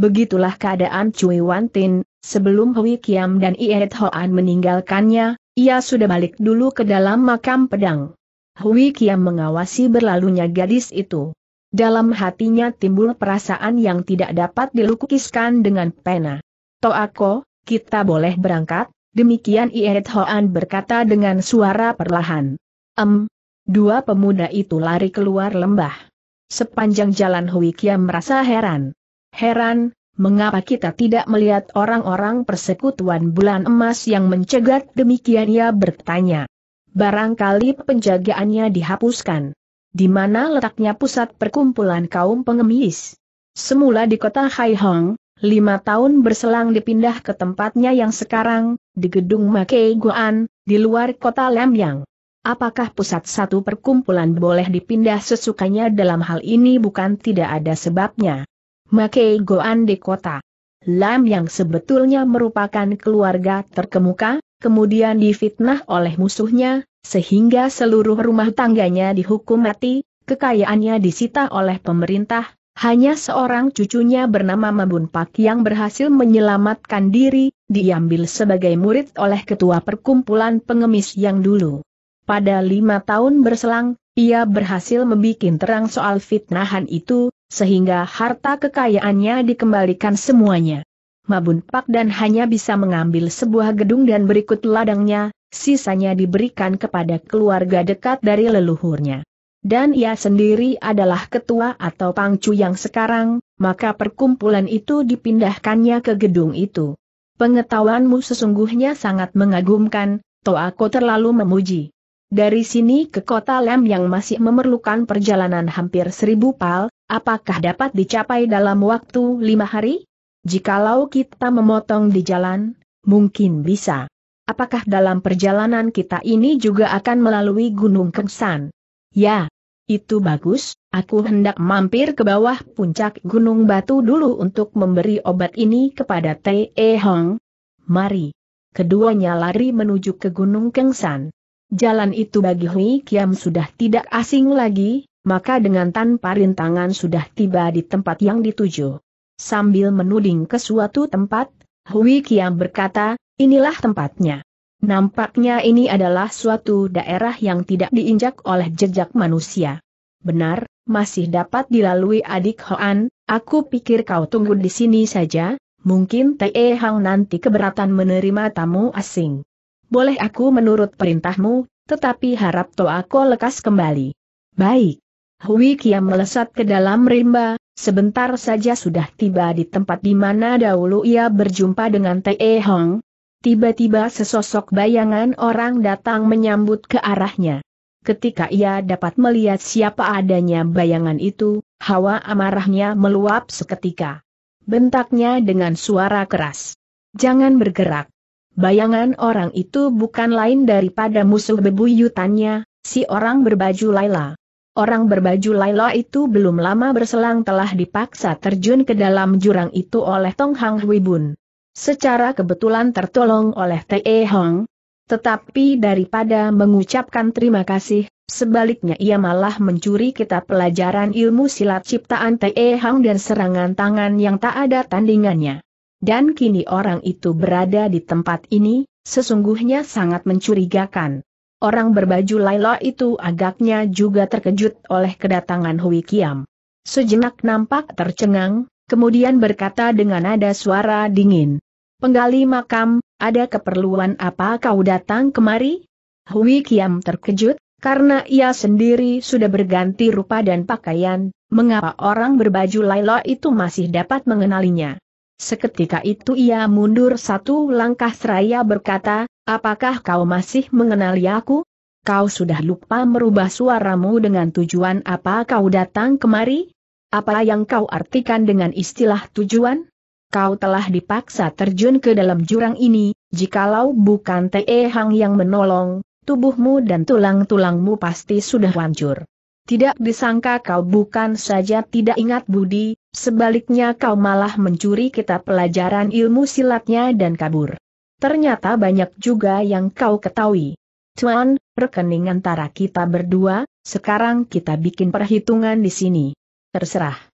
Begitulah keadaan Cui Wan Tin, sebelum Hui Kiam dan Iet Hoan meninggalkannya, ia sudah balik dulu ke dalam makam pedang. Hui Kiam mengawasi berlalunya gadis itu. Dalam hatinya timbul perasaan yang tidak dapat dilukiskan dengan pena. Toako, kita boleh berangkat, demikian Iet Hoan berkata dengan suara perlahan. Em, dua pemuda itu lari keluar lembah. Sepanjang jalan Hui Kiam merasa heran. Heran, mengapa kita tidak melihat orang-orang persekutuan bulan emas yang mencegat demikian ia bertanya. Barangkali penjagaannya dihapuskan. Di mana letaknya pusat perkumpulan kaum pengemis? Semula di kota Haihong, lima tahun berselang dipindah ke tempatnya yang sekarang, di gedung Makei Guan, di luar kota Lemyang. Apakah pusat satu perkumpulan boleh dipindah sesukanya dalam hal ini bukan tidak ada sebabnya? Makai Goan di kota. Lam yang sebetulnya merupakan keluarga terkemuka, kemudian difitnah oleh musuhnya, sehingga seluruh rumah tangganya dihukum mati, kekayaannya disita oleh pemerintah, hanya seorang cucunya bernama Mabun Pak yang berhasil menyelamatkan diri, diambil sebagai murid oleh ketua perkumpulan pengemis yang dulu. Pada lima tahun berselang, ia berhasil membuat terang soal fitnahan itu, sehingga harta kekayaannya dikembalikan semuanya. Mabun Pak dan hanya bisa mengambil sebuah gedung dan berikut ladangnya, sisanya diberikan kepada keluarga dekat dari leluhurnya. Dan ia sendiri adalah ketua atau pangcu yang sekarang, maka perkumpulan itu dipindahkannya ke gedung itu. Pengetahuanmu sesungguhnya sangat mengagumkan, aku terlalu memuji. Dari sini ke kota Lem yang masih memerlukan perjalanan hampir seribu pal, apakah dapat dicapai dalam waktu lima hari? Jikalau kita memotong di jalan, mungkin bisa. Apakah dalam perjalanan kita ini juga akan melalui Gunung Kengsan? Ya, itu bagus, aku hendak mampir ke bawah puncak Gunung Batu dulu untuk memberi obat ini kepada T.E. Hong. Mari. Keduanya lari menuju ke Gunung Kengsan. Jalan itu bagi Hui Kiam sudah tidak asing lagi, maka dengan tanpa rintangan sudah tiba di tempat yang dituju. Sambil menuding ke suatu tempat, Hui Kiam berkata, inilah tempatnya. Nampaknya ini adalah suatu daerah yang tidak diinjak oleh jejak manusia. Benar, masih dapat dilalui adik Hoan, aku pikir kau tunggu di sini saja, mungkin Tae Hang nanti keberatan menerima tamu asing boleh aku menurut perintahmu, tetapi harap toako lekas kembali. Baik. Hui Kia melesat ke dalam rimba, sebentar saja sudah tiba di tempat di mana dahulu ia berjumpa dengan Tee Hong. Tiba-tiba sesosok bayangan orang datang menyambut ke arahnya. Ketika ia dapat melihat siapa adanya bayangan itu, hawa amarahnya meluap seketika. Bentaknya dengan suara keras. Jangan bergerak. Bayangan orang itu bukan lain daripada musuh bebuyutannya, si orang berbaju Laila. Orang berbaju Laila itu belum lama berselang telah dipaksa terjun ke dalam jurang itu oleh Tong Hang Hui Bun. Secara kebetulan tertolong oleh T.E. Hong. Tetapi daripada mengucapkan terima kasih, sebaliknya ia malah mencuri kitab pelajaran ilmu silat ciptaan T.E. Hong dan serangan tangan yang tak ada tandingannya dan kini orang itu berada di tempat ini, sesungguhnya sangat mencurigakan. Orang berbaju Laila itu agaknya juga terkejut oleh kedatangan Hui Kiam. Sejenak nampak tercengang, kemudian berkata dengan nada suara dingin. Penggali makam, ada keperluan apa kau datang kemari? Hui Kiam terkejut, karena ia sendiri sudah berganti rupa dan pakaian, mengapa orang berbaju Laila itu masih dapat mengenalinya. Seketika itu ia mundur satu langkah seraya berkata, apakah kau masih mengenali aku? Kau sudah lupa merubah suaramu dengan tujuan apa kau datang kemari? Apa yang kau artikan dengan istilah tujuan? Kau telah dipaksa terjun ke dalam jurang ini, jikalau bukan Te Hang yang menolong, tubuhmu dan tulang-tulangmu pasti sudah hancur. Tidak disangka kau bukan saja tidak ingat budi, sebaliknya kau malah mencuri kitab pelajaran ilmu silatnya dan kabur. Ternyata banyak juga yang kau ketahui. Tuan, rekening antara kita berdua, sekarang kita bikin perhitungan di sini. Terserah.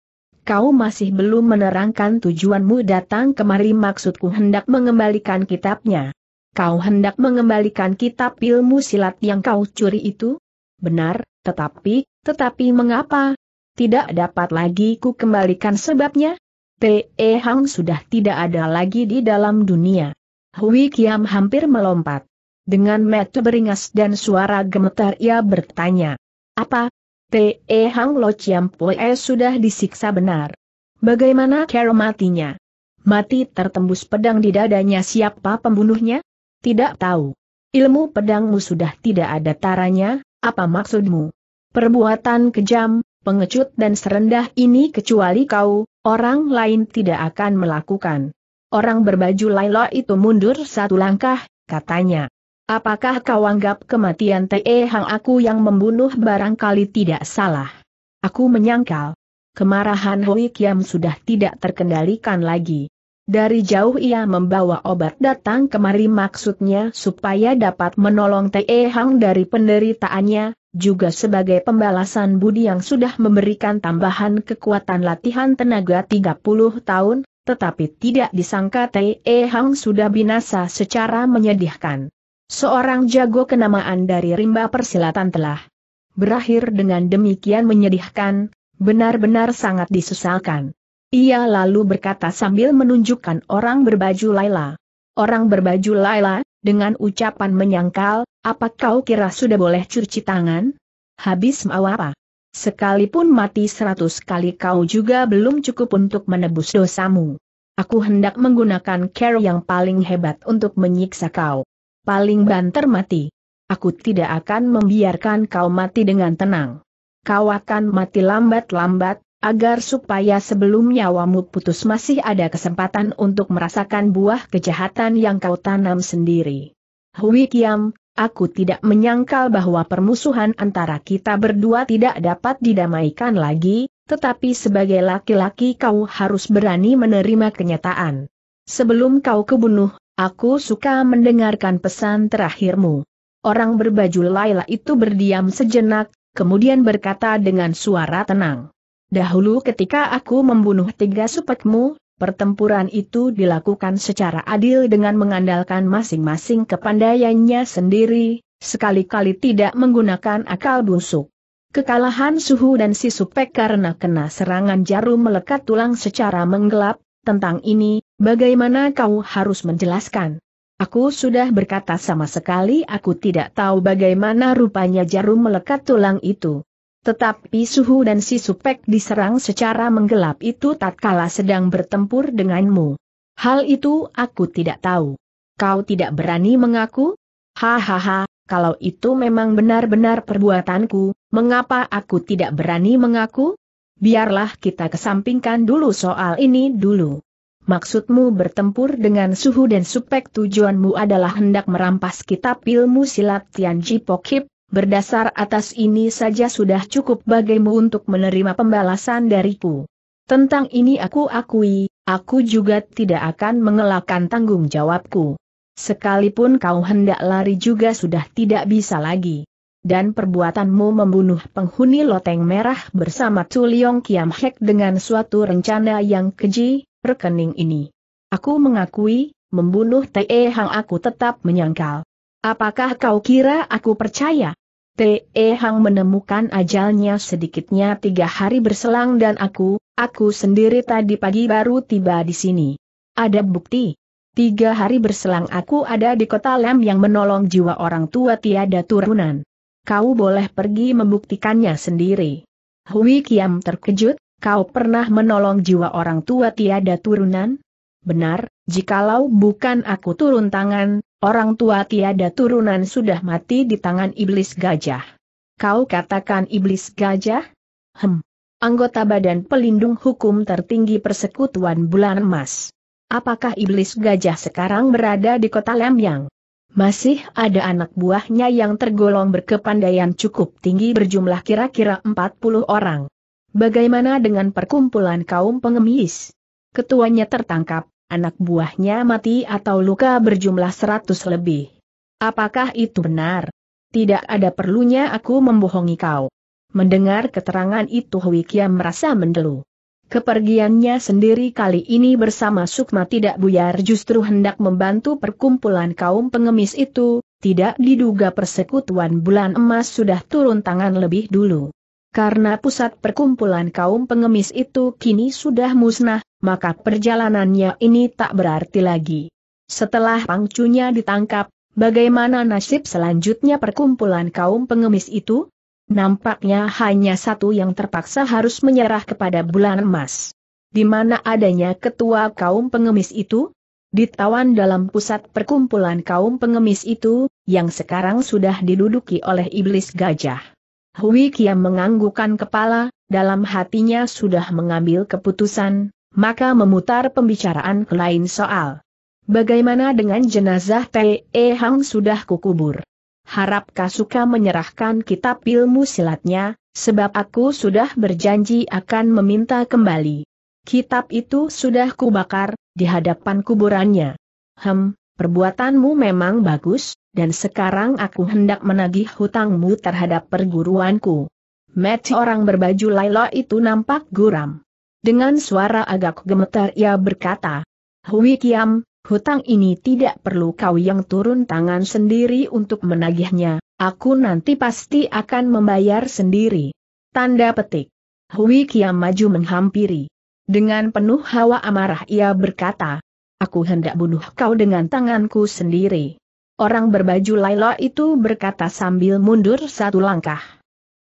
Kau masih belum menerangkan tujuanmu datang kemari maksudku hendak mengembalikan kitabnya. Kau hendak mengembalikan kitab ilmu silat yang kau curi itu? Benar, tetapi, tetapi mengapa? Tidak dapat lagi ku kembalikan sebabnya? P.E. Hang sudah tidak ada lagi di dalam dunia. Hui Kiam hampir melompat. Dengan mata beringas dan suara gemetar ia bertanya. Apa? P.E. Hang Lo Chiam Pue sudah disiksa benar. Bagaimana cara matinya? Mati tertembus pedang di dadanya siapa pembunuhnya? Tidak tahu. Ilmu pedangmu sudah tidak ada taranya, apa maksudmu? Perbuatan kejam, pengecut dan serendah ini kecuali kau, orang lain tidak akan melakukan. Orang berbaju Laila itu mundur satu langkah, katanya. Apakah kau anggap kematian Te Hang aku yang membunuh barangkali tidak salah? Aku menyangkal. Kemarahan Hui Kiam sudah tidak terkendalikan lagi. Dari jauh ia membawa obat datang kemari maksudnya supaya dapat menolong Te Hang dari penderitaannya, juga sebagai pembalasan budi yang sudah memberikan tambahan kekuatan latihan tenaga 30 tahun, tetapi tidak disangka Te Hang sudah binasa secara menyedihkan. Seorang jago kenamaan dari rimba persilatan telah berakhir dengan demikian menyedihkan, benar-benar sangat disesalkan. Ia lalu berkata sambil menunjukkan orang berbaju Laila. Orang berbaju Laila, dengan ucapan menyangkal, apa kau kira sudah boleh cuci tangan? Habis mau apa? Sekalipun mati seratus kali kau juga belum cukup untuk menebus dosamu. Aku hendak menggunakan care yang paling hebat untuk menyiksa kau. Paling banter mati. Aku tidak akan membiarkan kau mati dengan tenang. Kau akan mati lambat-lambat, agar supaya sebelum nyawamu putus masih ada kesempatan untuk merasakan buah kejahatan yang kau tanam sendiri. Hui Kiam, aku tidak menyangkal bahwa permusuhan antara kita berdua tidak dapat didamaikan lagi, tetapi sebagai laki-laki kau harus berani menerima kenyataan. Sebelum kau kebunuh, aku suka mendengarkan pesan terakhirmu. Orang berbaju Laila itu berdiam sejenak, kemudian berkata dengan suara tenang. Dahulu ketika aku membunuh tiga supekmu, pertempuran itu dilakukan secara adil dengan mengandalkan masing-masing kepandaiannya sendiri, sekali-kali tidak menggunakan akal busuk. Kekalahan suhu dan si supek karena kena serangan jarum melekat tulang secara menggelap, tentang ini, bagaimana kau harus menjelaskan? Aku sudah berkata sama sekali aku tidak tahu bagaimana rupanya jarum melekat tulang itu. Tetapi Suhu dan si Supek diserang secara menggelap itu tatkala sedang bertempur denganmu. Hal itu aku tidak tahu. Kau tidak berani mengaku? Hahaha, kalau itu memang benar-benar perbuatanku, mengapa aku tidak berani mengaku? Biarlah kita kesampingkan dulu soal ini dulu. Maksudmu bertempur dengan suhu dan supek tujuanmu adalah hendak merampas kitab ilmu silat Tian Ji Pokip, Berdasar atas ini saja sudah cukup bagimu untuk menerima pembalasan dariku. Tentang ini aku akui, aku juga tidak akan mengelakkan tanggung jawabku. Sekalipun kau hendak lari juga sudah tidak bisa lagi. Dan perbuatanmu membunuh penghuni loteng merah bersama Tuliong Kiam Hek dengan suatu rencana yang keji, rekening ini. Aku mengakui, membunuh Te Hang aku tetap menyangkal. Apakah kau kira aku percaya? Te Hang menemukan ajalnya sedikitnya tiga hari berselang dan aku, aku sendiri tadi pagi baru tiba di sini. Ada bukti. Tiga hari berselang aku ada di kota Lem yang menolong jiwa orang tua tiada turunan. Kau boleh pergi membuktikannya sendiri. Hui Kiam terkejut, kau pernah menolong jiwa orang tua tiada turunan? Benar, jikalau bukan aku turun tangan, Orang tua tiada turunan sudah mati di tangan iblis gajah. Kau katakan iblis gajah? Hem. Anggota Badan Pelindung Hukum Tertinggi Persekutuan Bulan Emas. Apakah iblis gajah sekarang berada di kota Lemyang? Masih ada anak buahnya yang tergolong berkepandaian cukup tinggi berjumlah kira-kira 40 orang. Bagaimana dengan perkumpulan kaum pengemis? Ketuanya tertangkap, anak buahnya mati atau luka berjumlah seratus lebih. Apakah itu benar? Tidak ada perlunya aku membohongi kau. Mendengar keterangan itu Wikia merasa mendelu. Kepergiannya sendiri kali ini bersama Sukma tidak buyar justru hendak membantu perkumpulan kaum pengemis itu, tidak diduga persekutuan bulan emas sudah turun tangan lebih dulu. Karena pusat perkumpulan kaum pengemis itu kini sudah musnah, maka perjalanannya ini tak berarti lagi. Setelah pangcunya ditangkap, bagaimana nasib selanjutnya perkumpulan kaum pengemis itu? Nampaknya hanya satu yang terpaksa harus menyerah kepada bulan emas. Di mana adanya ketua kaum pengemis itu? Ditawan dalam pusat perkumpulan kaum pengemis itu, yang sekarang sudah diduduki oleh iblis gajah. Hui Kiam menganggukkan kepala, dalam hatinya sudah mengambil keputusan, maka memutar pembicaraan ke lain soal. Bagaimana dengan jenazah T.E. Hang sudah kukubur? Harap Kasuka menyerahkan kitab ilmu silatnya, sebab aku sudah berjanji akan meminta kembali. Kitab itu sudah kubakar, di hadapan kuburannya. Hem, perbuatanmu memang bagus, dan sekarang aku hendak menagih hutangmu terhadap perguruanku. Met orang berbaju Laila itu nampak guram. Dengan suara agak gemetar ia berkata, Hui Kiam, hutang ini tidak perlu kau yang turun tangan sendiri untuk menagihnya, aku nanti pasti akan membayar sendiri. Tanda petik. Hui Kiam maju menghampiri. Dengan penuh hawa amarah ia berkata, aku hendak bunuh kau dengan tanganku sendiri. Orang berbaju Laila itu berkata sambil mundur satu langkah.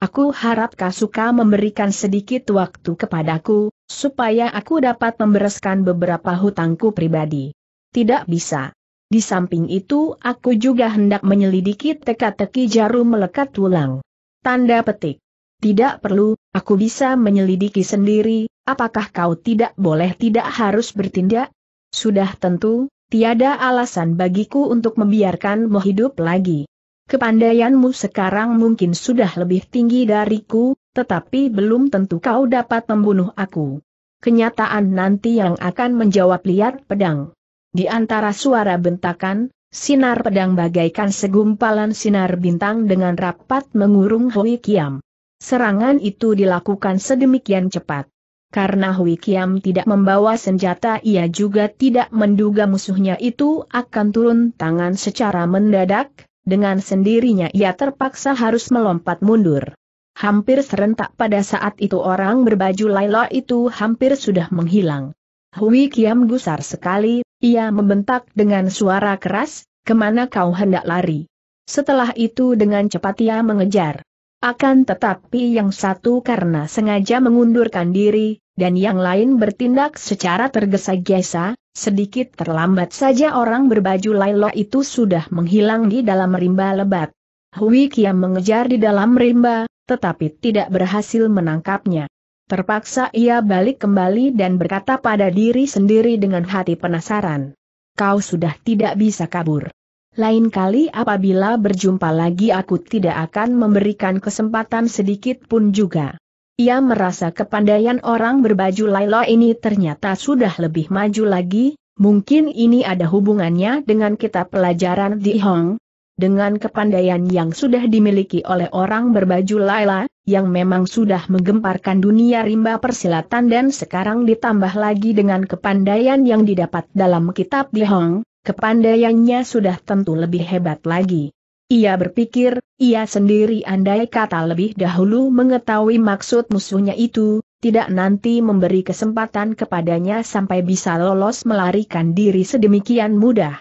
Aku harap kau suka memberikan sedikit waktu kepadaku, supaya aku dapat membereskan beberapa hutangku pribadi. Tidak bisa. Di samping itu aku juga hendak menyelidiki teka-teki jarum melekat tulang. Tanda petik. Tidak perlu, aku bisa menyelidiki sendiri, apakah kau tidak boleh tidak harus bertindak? Sudah tentu, tiada alasan bagiku untuk membiarkanmu hidup lagi. Kepandaianmu sekarang mungkin sudah lebih tinggi dariku, tetapi belum tentu kau dapat membunuh aku. Kenyataan nanti yang akan menjawab lihat pedang. Di antara suara bentakan, Sinar pedang bagaikan segumpalan sinar bintang dengan rapat mengurung Hui Kiam. Serangan itu dilakukan sedemikian cepat. Karena Hui Kiam tidak membawa senjata ia juga tidak menduga musuhnya itu akan turun tangan secara mendadak, dengan sendirinya ia terpaksa harus melompat mundur. Hampir serentak pada saat itu orang berbaju Laila itu hampir sudah menghilang. Hui Kiam gusar sekali, ia membentak dengan suara keras, kemana kau hendak lari. Setelah itu dengan cepat ia mengejar. Akan tetapi yang satu karena sengaja mengundurkan diri, dan yang lain bertindak secara tergesa-gesa, sedikit terlambat saja orang berbaju Lailo itu sudah menghilang di dalam rimba lebat. Hui Kia mengejar di dalam rimba, tetapi tidak berhasil menangkapnya. Terpaksa ia balik kembali dan berkata pada diri sendiri dengan hati penasaran. Kau sudah tidak bisa kabur. Lain kali apabila berjumpa lagi aku tidak akan memberikan kesempatan sedikit pun juga. Ia merasa kepandaian orang berbaju Laila ini ternyata sudah lebih maju lagi, mungkin ini ada hubungannya dengan kitab pelajaran di Hong. Dengan kepandaian yang sudah dimiliki oleh orang berbaju Laila, yang memang sudah menggemparkan dunia rimba persilatan dan sekarang ditambah lagi dengan kepandaian yang didapat dalam kitab di Hong, kepandaiannya sudah tentu lebih hebat lagi. Ia berpikir, ia sendiri andai kata lebih dahulu mengetahui maksud musuhnya itu, tidak nanti memberi kesempatan kepadanya sampai bisa lolos melarikan diri sedemikian mudah.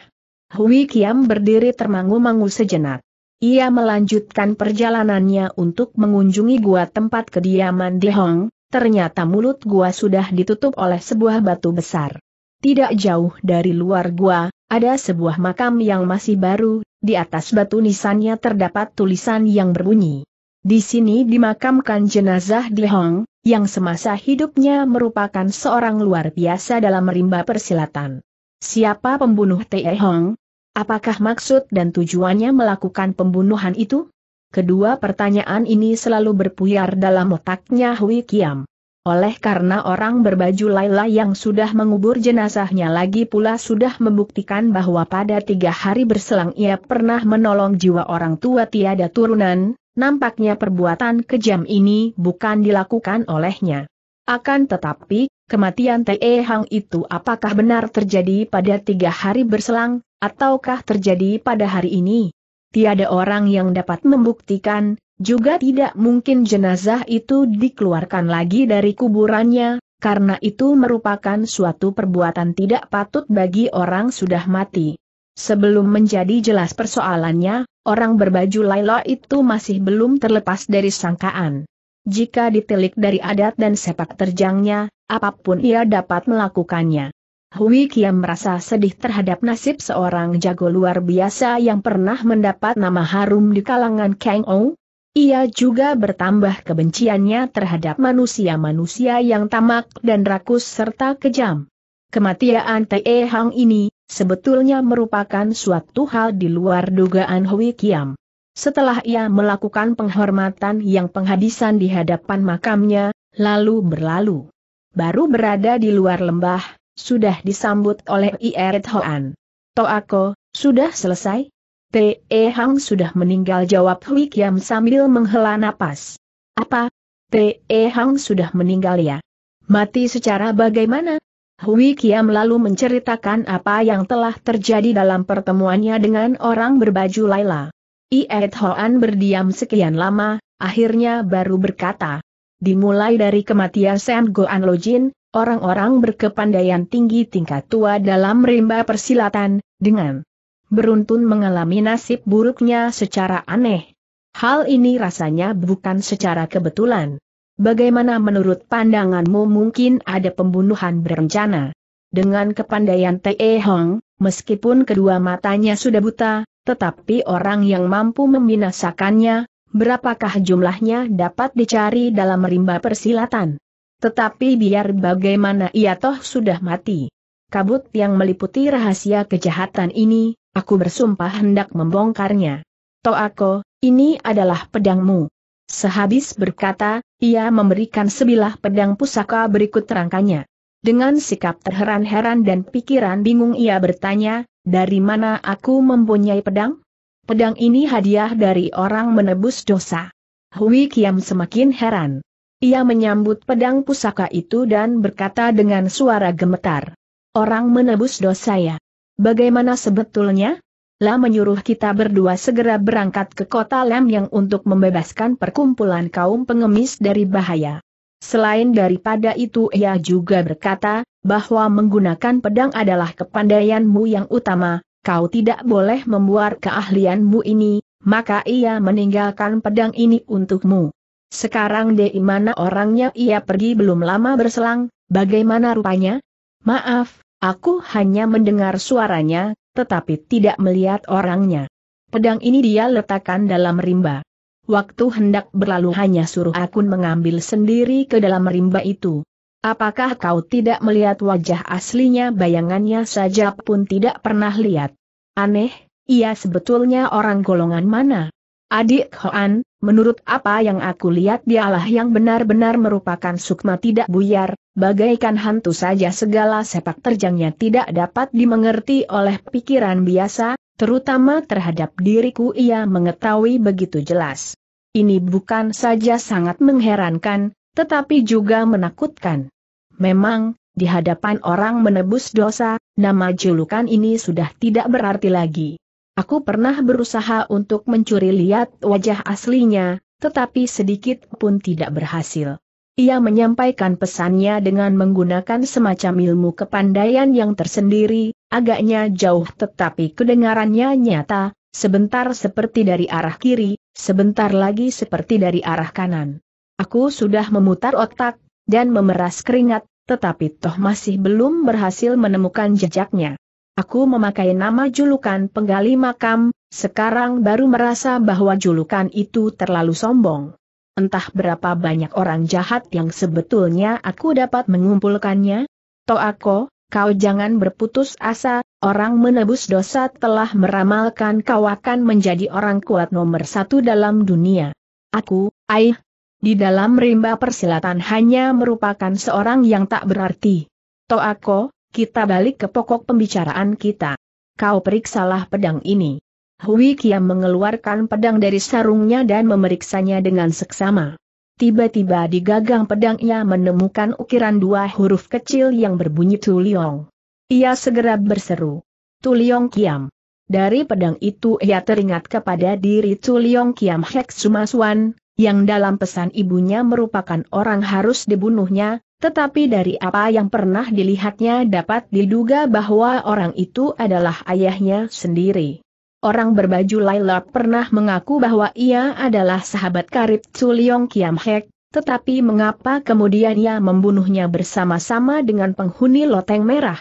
Hui Kiam berdiri termangu-mangu sejenak. Ia melanjutkan perjalanannya untuk mengunjungi gua tempat kediaman Di Hong. ternyata mulut gua sudah ditutup oleh sebuah batu besar. Tidak jauh dari luar gua, ada sebuah makam yang masih baru di atas batu nisannya terdapat tulisan yang berbunyi. Di sini dimakamkan jenazah Hong, yang semasa hidupnya merupakan seorang luar biasa dalam rimba persilatan. Siapa pembunuh Te Hong? Apakah maksud dan tujuannya melakukan pembunuhan itu? Kedua pertanyaan ini selalu berpuyar dalam otaknya Hui Kiam. Oleh karena orang berbaju Laila yang sudah mengubur jenazahnya lagi pula sudah membuktikan bahwa pada tiga hari berselang ia pernah menolong jiwa orang tua tiada turunan, nampaknya perbuatan kejam ini bukan dilakukan olehnya. Akan tetapi, kematian T.E. Hang itu apakah benar terjadi pada tiga hari berselang, ataukah terjadi pada hari ini? Tiada orang yang dapat membuktikan, juga tidak mungkin jenazah itu dikeluarkan lagi dari kuburannya, karena itu merupakan suatu perbuatan tidak patut bagi orang sudah mati. Sebelum menjadi jelas persoalannya, orang berbaju Laila itu masih belum terlepas dari sangkaan. Jika ditilik dari adat dan sepak terjangnya, apapun ia dapat melakukannya. Hui Kiam merasa sedih terhadap nasib seorang jago luar biasa yang pernah mendapat nama harum di kalangan Kang Ong, ia juga bertambah kebenciannya terhadap manusia-manusia yang tamak dan rakus serta kejam. Kematian Te Hang ini, sebetulnya merupakan suatu hal di luar dugaan Hui Kiam. Setelah ia melakukan penghormatan yang penghabisan di hadapan makamnya, lalu berlalu. Baru berada di luar lembah, sudah disambut oleh Ieret Hoan. Toako, sudah selesai? Te Hang sudah meninggal jawab Hui Kiam sambil menghela napas. Apa? Te Hang sudah meninggal ya? Mati secara bagaimana? Hui Kiam lalu menceritakan apa yang telah terjadi dalam pertemuannya dengan orang berbaju Laila. Iet Hoan berdiam sekian lama, akhirnya baru berkata. Dimulai dari kematian Sam Goan Lojin, orang-orang berkepandaian tinggi tingkat tua dalam rimba persilatan, dengan beruntun mengalami nasib buruknya secara aneh. Hal ini rasanya bukan secara kebetulan. Bagaimana menurut pandanganmu mungkin ada pembunuhan berencana? Dengan kepandaian Te Hong, meskipun kedua matanya sudah buta, tetapi orang yang mampu membinasakannya, berapakah jumlahnya dapat dicari dalam rimba persilatan? Tetapi biar bagaimana ia toh sudah mati. Kabut yang meliputi rahasia kejahatan ini, Aku bersumpah hendak membongkarnya. Toako, ini adalah pedangmu. Sehabis berkata, ia memberikan sebilah pedang pusaka berikut rangkanya. Dengan sikap terheran-heran dan pikiran bingung ia bertanya, dari mana aku mempunyai pedang? Pedang ini hadiah dari orang menebus dosa. Hui Kiam semakin heran. Ia menyambut pedang pusaka itu dan berkata dengan suara gemetar. Orang menebus dosa ya. Bagaimana sebetulnya? Lah menyuruh kita berdua segera berangkat ke kota Lem yang untuk membebaskan perkumpulan kaum pengemis dari bahaya. Selain daripada itu ia juga berkata, bahwa menggunakan pedang adalah kepandaianmu yang utama, kau tidak boleh membuat keahlianmu ini, maka ia meninggalkan pedang ini untukmu. Sekarang di mana orangnya ia pergi belum lama berselang, bagaimana rupanya? Maaf, Aku hanya mendengar suaranya, tetapi tidak melihat orangnya. Pedang ini dia letakkan dalam rimba. Waktu hendak berlalu hanya suruh akun mengambil sendiri ke dalam rimba itu. Apakah kau tidak melihat wajah aslinya bayangannya saja pun tidak pernah lihat? Aneh, ia sebetulnya orang golongan mana? Adik Hoan, Menurut apa yang aku lihat dialah yang benar-benar merupakan sukma tidak buyar, bagaikan hantu saja segala sepak terjangnya tidak dapat dimengerti oleh pikiran biasa, terutama terhadap diriku ia mengetahui begitu jelas. Ini bukan saja sangat mengherankan, tetapi juga menakutkan. Memang, di hadapan orang menebus dosa, nama julukan ini sudah tidak berarti lagi. Aku pernah berusaha untuk mencuri lihat wajah aslinya, tetapi sedikit pun tidak berhasil. Ia menyampaikan pesannya dengan menggunakan semacam ilmu kepandaian yang tersendiri, agaknya jauh tetapi kedengarannya nyata, sebentar seperti dari arah kiri, sebentar lagi seperti dari arah kanan. Aku sudah memutar otak, dan memeras keringat, tetapi toh masih belum berhasil menemukan jejaknya aku memakai nama julukan penggali makam, sekarang baru merasa bahwa julukan itu terlalu sombong. Entah berapa banyak orang jahat yang sebetulnya aku dapat mengumpulkannya? Toako, kau jangan berputus asa, orang menebus dosa telah meramalkan kau akan menjadi orang kuat nomor satu dalam dunia. Aku, Aih, di dalam rimba persilatan hanya merupakan seorang yang tak berarti. Toako, kita balik ke pokok pembicaraan kita. Kau periksalah pedang ini. Hui Kiam mengeluarkan pedang dari sarungnya dan memeriksanya dengan seksama. Tiba-tiba di gagang pedangnya menemukan ukiran dua huruf kecil yang berbunyi Tuliong. Ia segera berseru. Tuliong Kiam. Dari pedang itu ia teringat kepada diri Tuliong Kiam Hek Sumaswan, yang dalam pesan ibunya merupakan orang harus dibunuhnya, tetapi dari apa yang pernah dilihatnya dapat diduga bahwa orang itu adalah ayahnya sendiri. Orang berbaju Laila pernah mengaku bahwa ia adalah sahabat karib Tsuliong Kiam Hek, tetapi mengapa kemudian ia membunuhnya bersama-sama dengan penghuni loteng merah?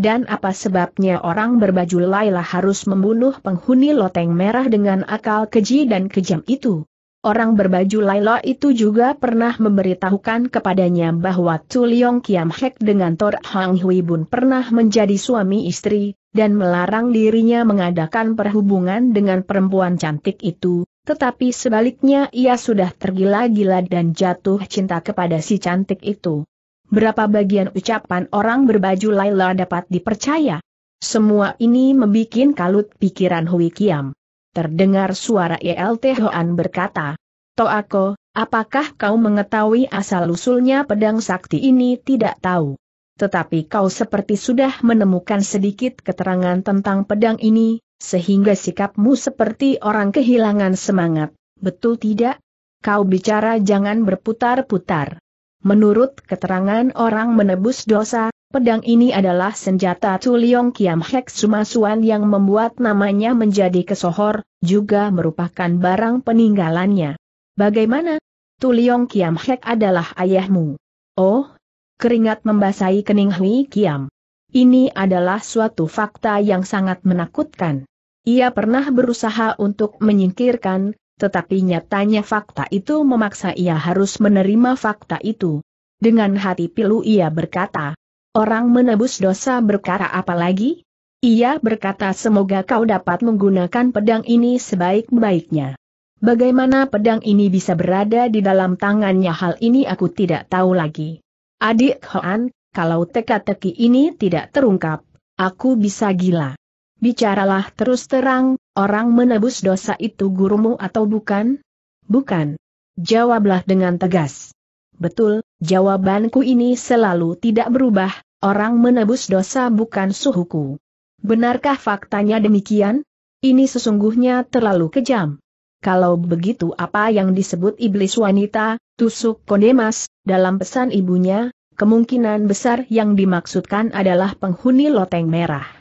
Dan apa sebabnya orang berbaju laila harus membunuh penghuni loteng merah dengan akal keji dan kejam itu? orang berbaju Lailo itu juga pernah memberitahukan kepadanya bahwa Tuliong Kiam Hek dengan Tor Hang Hui Bun pernah menjadi suami istri, dan melarang dirinya mengadakan perhubungan dengan perempuan cantik itu, tetapi sebaliknya ia sudah tergila-gila dan jatuh cinta kepada si cantik itu. Berapa bagian ucapan orang berbaju Laila dapat dipercaya? Semua ini membuat kalut pikiran Hui Kiam terdengar suara E.L.T. Hoan berkata, Toako, apakah kau mengetahui asal-usulnya pedang sakti ini tidak tahu? Tetapi kau seperti sudah menemukan sedikit keterangan tentang pedang ini, sehingga sikapmu seperti orang kehilangan semangat, betul tidak? Kau bicara jangan berputar-putar. Menurut keterangan orang menebus dosa, Pedang ini adalah senjata Tuliong Kiam Hek Sumasuan yang membuat namanya menjadi kesohor, juga merupakan barang peninggalannya. Bagaimana? Tuliong Kiam Hek adalah ayahmu. Oh, keringat membasahi kening Hui Kiam. Ini adalah suatu fakta yang sangat menakutkan. Ia pernah berusaha untuk menyingkirkan, tetapi nyatanya fakta itu memaksa ia harus menerima fakta itu. Dengan hati pilu ia berkata, Orang menebus dosa berkara apa lagi? Ia berkata semoga kau dapat menggunakan pedang ini sebaik-baiknya. Bagaimana pedang ini bisa berada di dalam tangannya hal ini aku tidak tahu lagi. Adik Hoan, kalau teka-teki ini tidak terungkap, aku bisa gila. Bicaralah terus terang, orang menebus dosa itu gurumu atau bukan? Bukan. Jawablah dengan tegas. Betul, jawabanku ini selalu tidak berubah, orang menebus dosa bukan suhuku. Benarkah faktanya demikian? Ini sesungguhnya terlalu kejam. Kalau begitu apa yang disebut iblis wanita, tusuk kondemas, dalam pesan ibunya, kemungkinan besar yang dimaksudkan adalah penghuni loteng merah.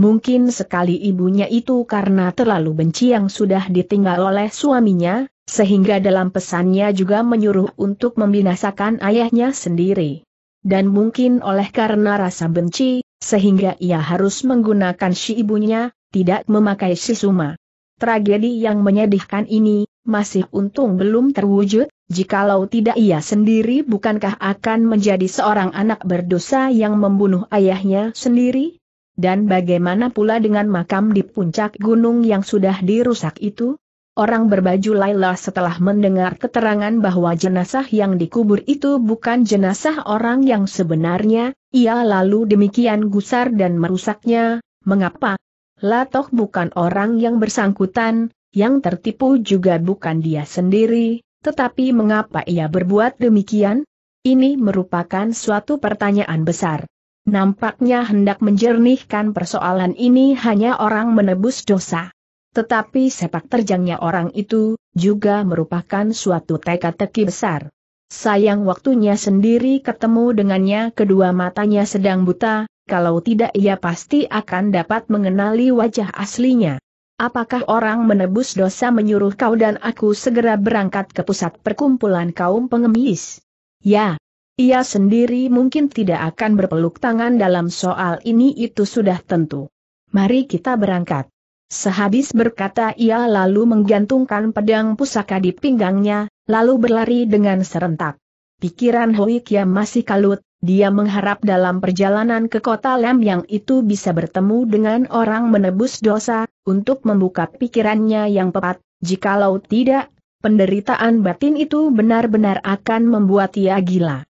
Mungkin sekali ibunya itu karena terlalu benci yang sudah ditinggal oleh suaminya, sehingga dalam pesannya juga menyuruh untuk membinasakan ayahnya sendiri. Dan mungkin oleh karena rasa benci, sehingga ia harus menggunakan si ibunya, tidak memakai si Suma. Tragedi yang menyedihkan ini, masih untung belum terwujud, jikalau tidak ia sendiri bukankah akan menjadi seorang anak berdosa yang membunuh ayahnya sendiri? Dan bagaimana pula dengan makam di puncak gunung yang sudah dirusak itu? Orang berbaju Laila setelah mendengar keterangan bahwa jenazah yang dikubur itu bukan jenazah orang yang sebenarnya, ia lalu demikian gusar dan merusaknya, mengapa? Latok bukan orang yang bersangkutan, yang tertipu juga bukan dia sendiri, tetapi mengapa ia berbuat demikian? Ini merupakan suatu pertanyaan besar. Nampaknya hendak menjernihkan persoalan ini hanya orang menebus dosa. Tetapi sepak terjangnya orang itu, juga merupakan suatu teka-teki besar. Sayang waktunya sendiri ketemu dengannya kedua matanya sedang buta, kalau tidak ia pasti akan dapat mengenali wajah aslinya. Apakah orang menebus dosa menyuruh kau dan aku segera berangkat ke pusat perkumpulan kaum pengemis? Ya, ia sendiri mungkin tidak akan berpeluk tangan dalam soal ini itu sudah tentu. Mari kita berangkat. Sehabis berkata ia lalu menggantungkan pedang pusaka di pinggangnya, lalu berlari dengan serentak. Pikiran Hui masih kalut, dia mengharap dalam perjalanan ke kota Lem yang itu bisa bertemu dengan orang menebus dosa, untuk membuka pikirannya yang tepat, jikalau tidak, penderitaan batin itu benar-benar akan membuat ia gila.